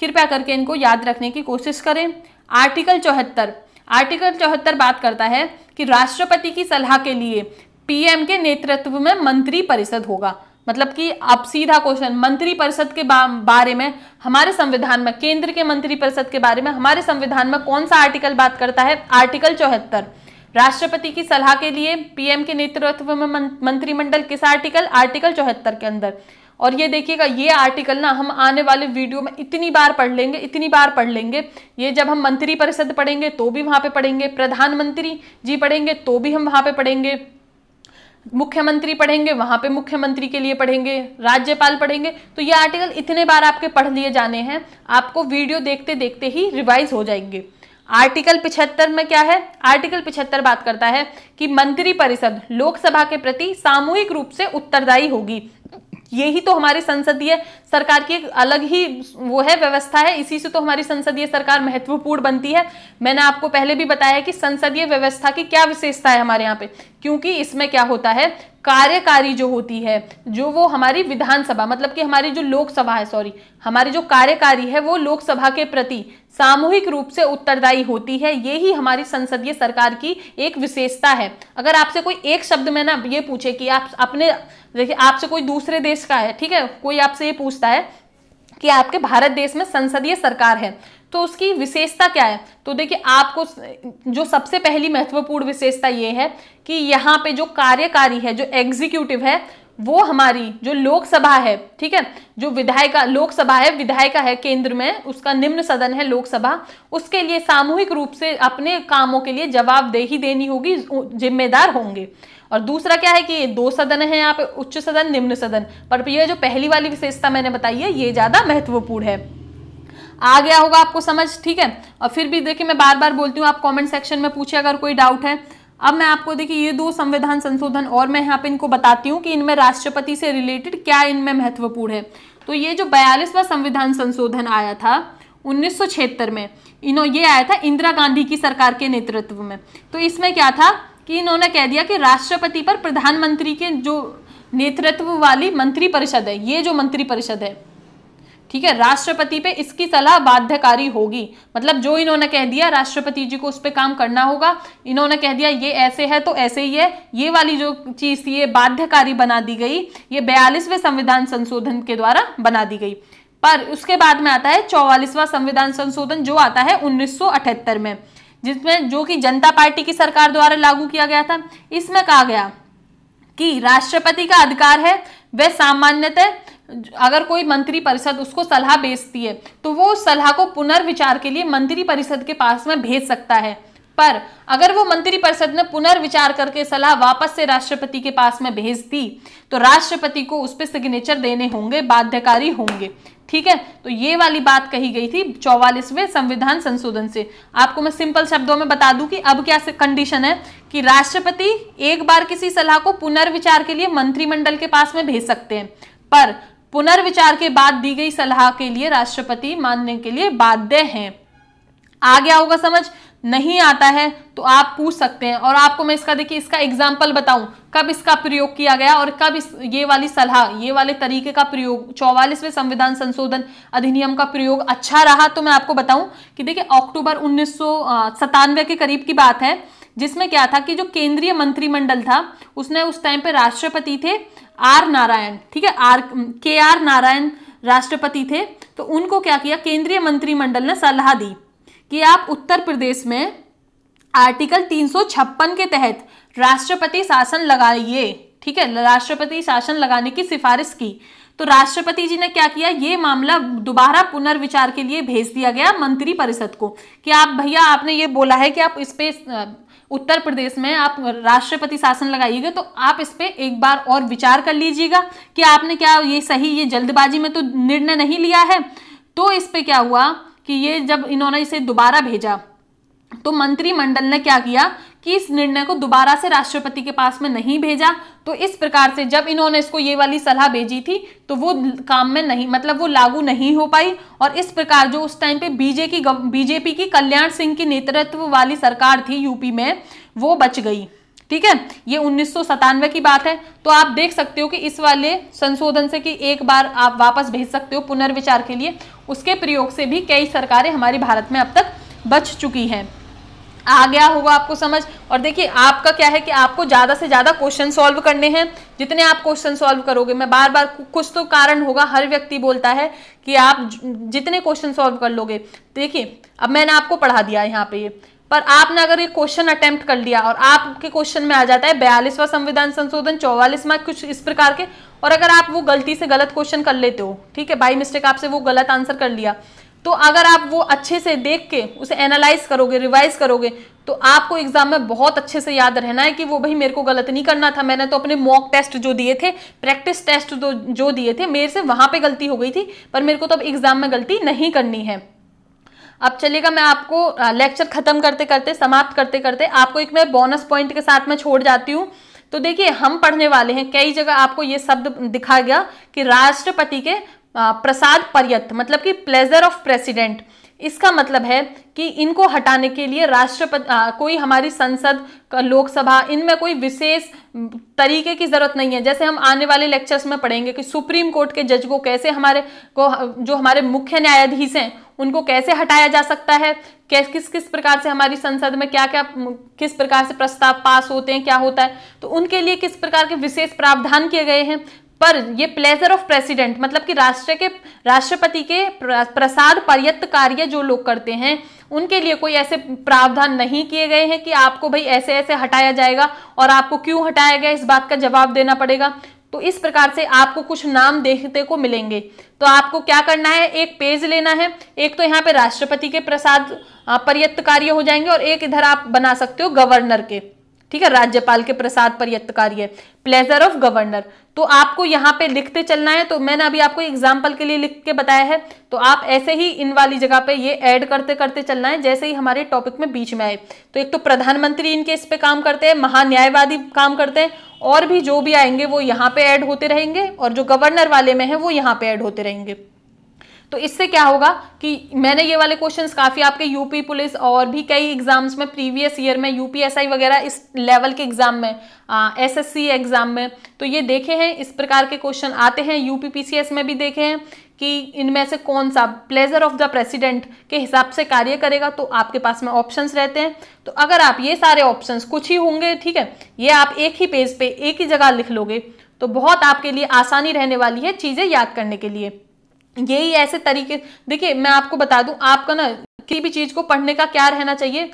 कृपया करके इनको याद रखने की कोशिश करें आर्टिकल चौहत्तर आर्टिकल चौहत्तर बात करता है कि राष्ट्रपति की सलाह के लिए पीएम के नेतृत्व में मंत्री परिषद होगा मतलब कि आप सीधा क्वेश्चन मंत्री परिषद के बा, बारे में हमारे संविधान में केंद्र के मंत्री परिषद के बारे में हमारे संविधान में कौन सा आर्टिकल बात करता है आर्टिकल चौहत्तर राष्ट्रपति की सलाह के लिए पीएम के नेतृत्व में मंत्रिमंडल किस आर्टिकल आर्टिकल चौहत्तर के अंदर और ये देखिएगा ये आर्टिकल ना हम आने वाले वीडियो में इतनी बार पढ़ लेंगे इतनी बार पढ़ लेंगे ये जब हम मंत्री परिषद पढ़ेंगे तो भी वहाँ पे पढ़ेंगे प्रधानमंत्री जी पढ़ेंगे तो भी हम वहाँ पे पढ़ेंगे मुख्यमंत्री पढ़ेंगे वहां पे मुख्यमंत्री के लिए पढ़ेंगे राज्यपाल पढ़ेंगे तो ये आर्टिकल इतने बार आपके पढ़ लिए जाने हैं आपको वीडियो देखते देखते ही रिवाइज हो जाएंगे आर्टिकल पिछहत्तर में क्या है आर्टिकल पिछहत्तर बात करता है कि परिषद लोकसभा के प्रति सामूहिक रूप से उत्तरदायी होगी यही तो हमारी संसदीय सरकार की एक अलग ही वो है व्यवस्था है इसी से तो हमारी संसदीय सरकार महत्वपूर्ण बनती है मैंने आपको पहले भी बताया कि संसदीय व्यवस्था की क्या विशेषता है हमारे यहाँ पे क्योंकि इसमें क्या होता है कार्यकारी जो होती है जो वो हमारी विधानसभा मतलब कि हमारी जो लोकसभा है सॉरी हमारी जो कार्यकारी है वो लोकसभा के प्रति सामूहिक रूप से उत्तरदायी होती है ये ही हमारी संसदीय सरकार की एक विशेषता है अगर आपसे कोई एक शब्द में ना ये पूछे कि आप अपने देखिए आपसे कोई दूसरे देश का है ठीक है कोई आपसे ये पूछता है कि आपके भारत देश में संसदीय सरकार है तो उसकी विशेषता क्या है तो देखिए आपको जो सबसे पहली महत्वपूर्ण विशेषता ये है कि यहाँ पे जो कार्यकारी है जो एग्जीक्यूटिव है वो हमारी जो लोकसभा है ठीक है जो विधायिका लोकसभा है विधायिका है केंद्र में उसका निम्न सदन है लोकसभा उसके लिए सामूहिक रूप से अपने कामों के लिए जवाबदेही देनी होगी जिम्मेदार होंगे और दूसरा क्या है कि ये दो सदन है यहाँ पे उच्च सदन निम्न सदन पर यह जो पहली वाली विशेषता मैंने बताई है ये ज़्यादा महत्वपूर्ण है आ गया होगा आपको समझ ठीक है और फिर भी देखिए मैं बार बार बोलती हूँ आप कमेंट सेक्शन में पूछे अगर कोई डाउट है अब मैं आपको देखिए ये दो संविधान संशोधन और मैं यहाँ पे इनको बताती हूँ कि इनमें राष्ट्रपति से रिलेटेड क्या इनमें महत्वपूर्ण है तो ये जो बयालीसवा संविधान संशोधन आया था उन्नीस में इन्हों ये आया था इंदिरा गांधी की सरकार के नेतृत्व में तो इसमें क्या था कि इन्होंने कह दिया कि राष्ट्रपति पर प्रधानमंत्री के जो नेतृत्व वाली मंत्रिपरिषद है ये जो मंत्रिपरिषद है ठीक है राष्ट्रपति पे इसकी सलाह बाध्यकारी होगी मतलब जो इन्होंने कह दिया राष्ट्रपति जी को उस पर काम करना होगा इन्होंने कह दिया ये ऐसे है तो ऐसे ही है ये वाली जो चीज़ थी ये बाध्यकारी बना दी गई ये बयालीसवें संविधान संशोधन के द्वारा बना दी गई पर उसके बाद में आता है चौवालीसवां संविधान संशोधन जो आता है उन्नीस में जिसमें जो कि जनता पार्टी की सरकार द्वारा लागू किया गया था इसमें कहा गया कि राष्ट्रपति का अधिकार है वह सामान्यतः अगर कोई मंत्री परिषद उसको सलाह भेजती है तो वो उस सलाह को पुनर्विचार के लिए मंत्री परिषद के पास में भेज सकता है पर अगर वो मंत्री परिषद ने पुनर्विचार करके सलाह वापस से राष्ट्रपति के पास में भेज दी तो राष्ट्रपति को उस पर सिग्नेचर देने होंगे बाध्यकारी होंगे ठीक है तो ये वाली बात कही गई थी चौवालीसवें संविधान संशोधन से आपको मैं सिंपल शब्दों में बता दूं कि अब क्या कंडीशन है कि राष्ट्रपति एक बार किसी सलाह को पुनर्विचार के लिए मंत्रिमंडल के पास में भेज सकते हैं पर पुनर्विचार के बाद दी गई सलाह के लिए राष्ट्रपति मानने के लिए बाध्य हैं आ गया होगा समझ नहीं आता है तो आप पूछ सकते हैं और आपको मैं इसका देखिए इसका एग्जाम्पल बताऊं कब इसका प्रयोग किया गया और कब इस ये वाली सलाह ये वाले तरीके का प्रयोग चौवालीसवें संविधान संशोधन अधिनियम का प्रयोग अच्छा रहा तो मैं आपको बताऊं कि देखिए अक्टूबर उन्नीस के करीब की बात है जिसमें क्या था कि जो केंद्रीय मंत्रिमंडल था उसने उस टाइम पे राष्ट्रपति थे आर नारायण ठीक है आर के आर नारायण राष्ट्रपति थे तो उनको क्या किया केंद्रीय मंत्रिमंडल ने सलाह दी कि आप उत्तर प्रदेश में आर्टिकल 356 के तहत राष्ट्रपति शासन लगाइए ठीक है राष्ट्रपति शासन लगाने की सिफारिश की तो राष्ट्रपति जी ने क्या किया ये मामला दोबारा पुनर्विचार के लिए भेज दिया गया मंत्री परिषद को कि आप भैया आपने ये बोला है कि आप इस पे उत्तर प्रदेश में आप राष्ट्रपति शासन लगाइएगा तो आप इस पर एक बार और विचार कर लीजिएगा कि आपने क्या ये सही ये जल्दबाजी में तो निर्णय नहीं लिया है तो इस पर क्या हुआ कि ये जब इन्होंने इसे दोबारा भेजा तो मंत्रिमंडल ने क्या किया कि इस निर्णय को दोबारा से राष्ट्रपति के पास में नहीं भेजा तो इस प्रकार से जब इन्होंने इसको ये वाली सलाह भेजी थी तो वो काम में नहीं मतलब वो लागू नहीं हो पाई और इस प्रकार जो उस टाइम पे बीजे की बीजेपी की कल्याण सिंह की नेतृत्व वाली सरकार थी यूपी में वो बच गई ठीक है ये उन्नीस की बात है तो आप देख सकते हो कि इस वाले संशोधन से कि एक बार आप वापस भेज सकते हो पुनर्विचार के लिए उसके प्रयोग से भी कई सरकारें हमारे भारत में अब तक बच चुकी हैं आ गया होगा आपको समझ और देखिए आपका क्या है कि आपको ज़्यादा से ज़्यादा क्वेश्चन सॉल्व करने हैं जितने आप क्वेश्चन सॉल्व करोगे मैं बार बार कुछ तो कारण होगा हर व्यक्ति बोलता है कि आप जितने क्वेश्चन सॉल्व कर लोगे देखिए अब मैंने आपको पढ़ा दिया यहाँ पे ये पर आपने अगर ये क्वेश्चन अटेम्प्ट कर लिया और आपके क्वेश्चन में आ जाता है बयालीसवा संविधान संशोधन चौवालीसवा कुछ इस प्रकार के और अगर आप वो गलती से गलत क्वेश्चन कर लेते हो ठीक है बाई मिस्टेक आपसे वो गलत आंसर कर लिया तो अगर आप वो अच्छे से देख के उसे एनालाइज करोगे रिवाइज करोगे तो आपको एग्जाम में बहुत अच्छे से याद रहना है कि वो भाई मेरे को गलत नहीं करना था मैंने तो अपने मॉक टेस्ट जो दिए थे प्रैक्टिस टेस्ट जो जो दिए थे मेरे से वहां पे गलती हो गई थी पर मेरे को तो अब एग्जाम में गलती नहीं करनी है अब चलेगा मैं आपको लेक्चर खत्म करते करते समाप्त करते करते आपको एक मैं बोनस पॉइंट के साथ में छोड़ जाती हूँ तो देखिए हम पढ़ने वाले हैं कई जगह आपको ये शब्द दिखा गया कि राष्ट्रपति के प्रसाद पर्यत मतलब कि प्लेजर ऑफ प्रेसिडेंट इसका मतलब है कि इनको हटाने के लिए राष्ट्रपति कोई हमारी संसद लोकसभा इनमें कोई विशेष तरीके की ज़रूरत नहीं है जैसे हम आने वाले लेक्चर्स में पढ़ेंगे कि सुप्रीम कोर्ट के जज को कैसे हमारे को जो हमारे मुख्य न्यायाधीश हैं उनको कैसे हटाया जा सकता है किस किस किस प्रकार से हमारी संसद में क्या क्या किस प्रकार से प्रस्ताव पास होते हैं क्या होता है तो उनके लिए किस प्रकार के विशेष प्रावधान किए गए हैं पर ये प्लेजर ऑफ प्रेसिडेंट मतलब कि राष्ट्र के राष्ट्रपति के प्रसाद पर्यत कार्य जो लोग करते हैं उनके लिए कोई ऐसे प्रावधान नहीं किए गए हैं कि आपको भाई ऐसे ऐसे हटाया जाएगा और आपको क्यों हटाया गया इस बात का जवाब देना पड़ेगा तो इस प्रकार से आपको कुछ नाम देखते को मिलेंगे तो आपको क्या करना है एक पेज लेना है एक तो यहाँ पे राष्ट्रपति के प्रसाद पर्यत कार्य हो जाएंगे और एक इधर आप बना सकते हो गवर्नर के ठीक है राज्यपाल के प्रसाद पर यत्त कार्य प्लेजर ऑफ गवर्नर तो आपको यहाँ पे लिखते चलना है तो मैंने अभी आपको एग्जाम्पल के लिए लिख के बताया है तो आप ऐसे ही इन वाली जगह पे ये ऐड करते करते चलना है जैसे ही हमारे टॉपिक में बीच में आए तो एक तो प्रधानमंत्री इनके इस पे काम करते हैं महान्यायवादी काम करते हैं और भी जो भी आएंगे वो यहाँ पे ऐड होते रहेंगे और जो गवर्नर वाले में है वो यहाँ पे ऐड होते रहेंगे तो इससे क्या होगा कि मैंने ये वाले क्वेश्चन काफ़ी आपके यूपी पुलिस और भी कई एग्जाम्स में प्रीवियस ईयर में यूपीएसआई वगैरह इस लेवल के एग्जाम में एसएससी एग्जाम में तो ये देखे हैं इस प्रकार के क्वेश्चन आते हैं पी में भी देखे हैं कि इनमें से कौन सा प्लेजर ऑफ द प्रेसिडेंट के हिसाब से कार्य करेगा तो आपके पास में ऑप्शंस रहते हैं तो अगर आप ये सारे ऑप्शंस कुछ ही होंगे ठीक है ये आप एक ही पेज पे एक ही जगह लिख लोगे तो बहुत आपके लिए आसानी रहने वाली है चीज़ें याद करने के लिए यही ऐसे तरीके देखिए मैं आपको बता दूं आपका ना किसी भी चीज़ को पढ़ने का क्या रहना चाहिए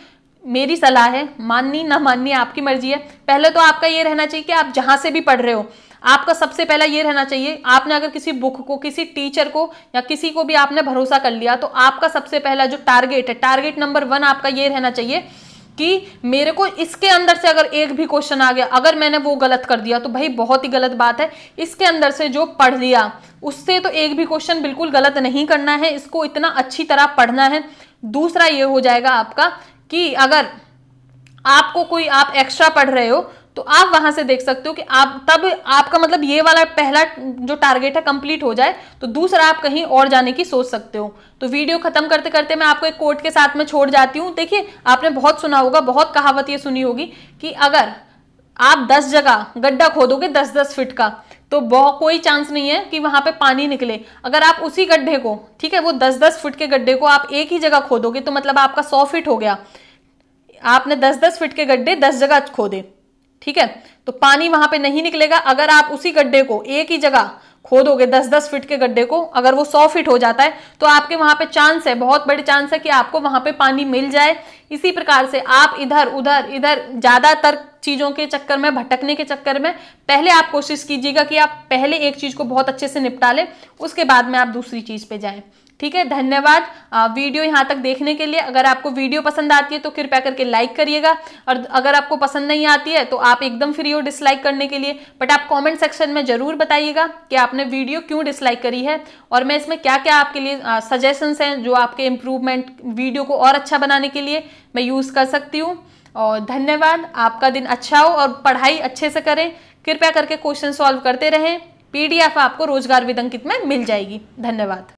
मेरी सलाह है माननी ना माननी आपकी मर्जी है पहले तो आपका ये रहना चाहिए कि आप जहाँ से भी पढ़ रहे हो आपका सबसे पहला ये रहना चाहिए आपने अगर किसी बुक को किसी टीचर को या किसी को भी आपने भरोसा कर लिया तो आपका सबसे पहला जो टारगेट है टारगेट नंबर वन आपका ये रहना चाहिए कि मेरे को इसके अंदर से अगर एक भी क्वेश्चन आ गया अगर मैंने वो गलत कर दिया तो भाई बहुत ही गलत बात है इसके अंदर से जो पढ़ लिया उससे तो एक भी क्वेश्चन बिल्कुल गलत नहीं करना है इसको इतना अच्छी तरह पढ़ना है दूसरा ये हो जाएगा आपका कि अगर आपको कोई आप एक्स्ट्रा पढ़ रहे हो तो आप वहां से देख सकते हो कि आप तब आपका मतलब ये वाला पहला जो टारगेट है कंप्लीट हो जाए तो दूसरा आप कहीं और जाने की सोच सकते हो तो वीडियो खत्म करते करते मैं आपको एक कोट के साथ में छोड़ जाती हूँ देखिए आपने बहुत सुना होगा बहुत कहावत ये सुनी होगी कि अगर आप दस जगह गड्ढा खोदोगे दस दस फिट का तो बहुत कोई चांस नहीं है कि वहां पे पानी निकले अगर आप उसी गड्ढे को ठीक है वो दस दस फिट के गड्ढे को आप एक ही जगह खोदोगे तो मतलब आपका सौ फिट हो गया आपने दस दस फिट के गड्ढे दस जगह खोदे ठीक है तो पानी वहां पे नहीं निकलेगा अगर आप उसी गड्ढे को एक ही जगह खोदोगे दस दस फीट के गड्ढे को अगर वो सौ फीट हो जाता है तो आपके वहां पे चांस है बहुत बड़े चांस है कि आपको वहां पे पानी मिल जाए इसी प्रकार से आप इधर उधर इधर ज्यादातर चीज़ों के चक्कर में भटकने के चक्कर में पहले आप कोशिश कीजिएगा कि आप पहले एक चीज़ को बहुत अच्छे से निपटा लें उसके बाद में आप दूसरी चीज़ पे जाए ठीक है धन्यवाद वीडियो यहाँ तक देखने के लिए अगर आपको वीडियो पसंद आती है तो कृपया करके लाइक करिएगा और अगर आपको पसंद नहीं आती है तो आप एकदम फ्री हो डिसलाइक करने के लिए बट आप कमेंट सेक्शन में ज़रूर बताइएगा कि आपने वीडियो क्यों डिसलाइक करी है और मैं इसमें क्या क्या आपके लिए सजेशंस हैं जो आपके इम्प्रूवमेंट वीडियो को और अच्छा बनाने के लिए मैं यूज़ कर सकती हूँ और धन्यवाद आपका दिन अच्छा हो और पढ़ाई अच्छे से करें कृपया करके क्वेश्चन सॉल्व करते रहें पी आपको रोजगार विदंकित में मिल जाएगी धन्यवाद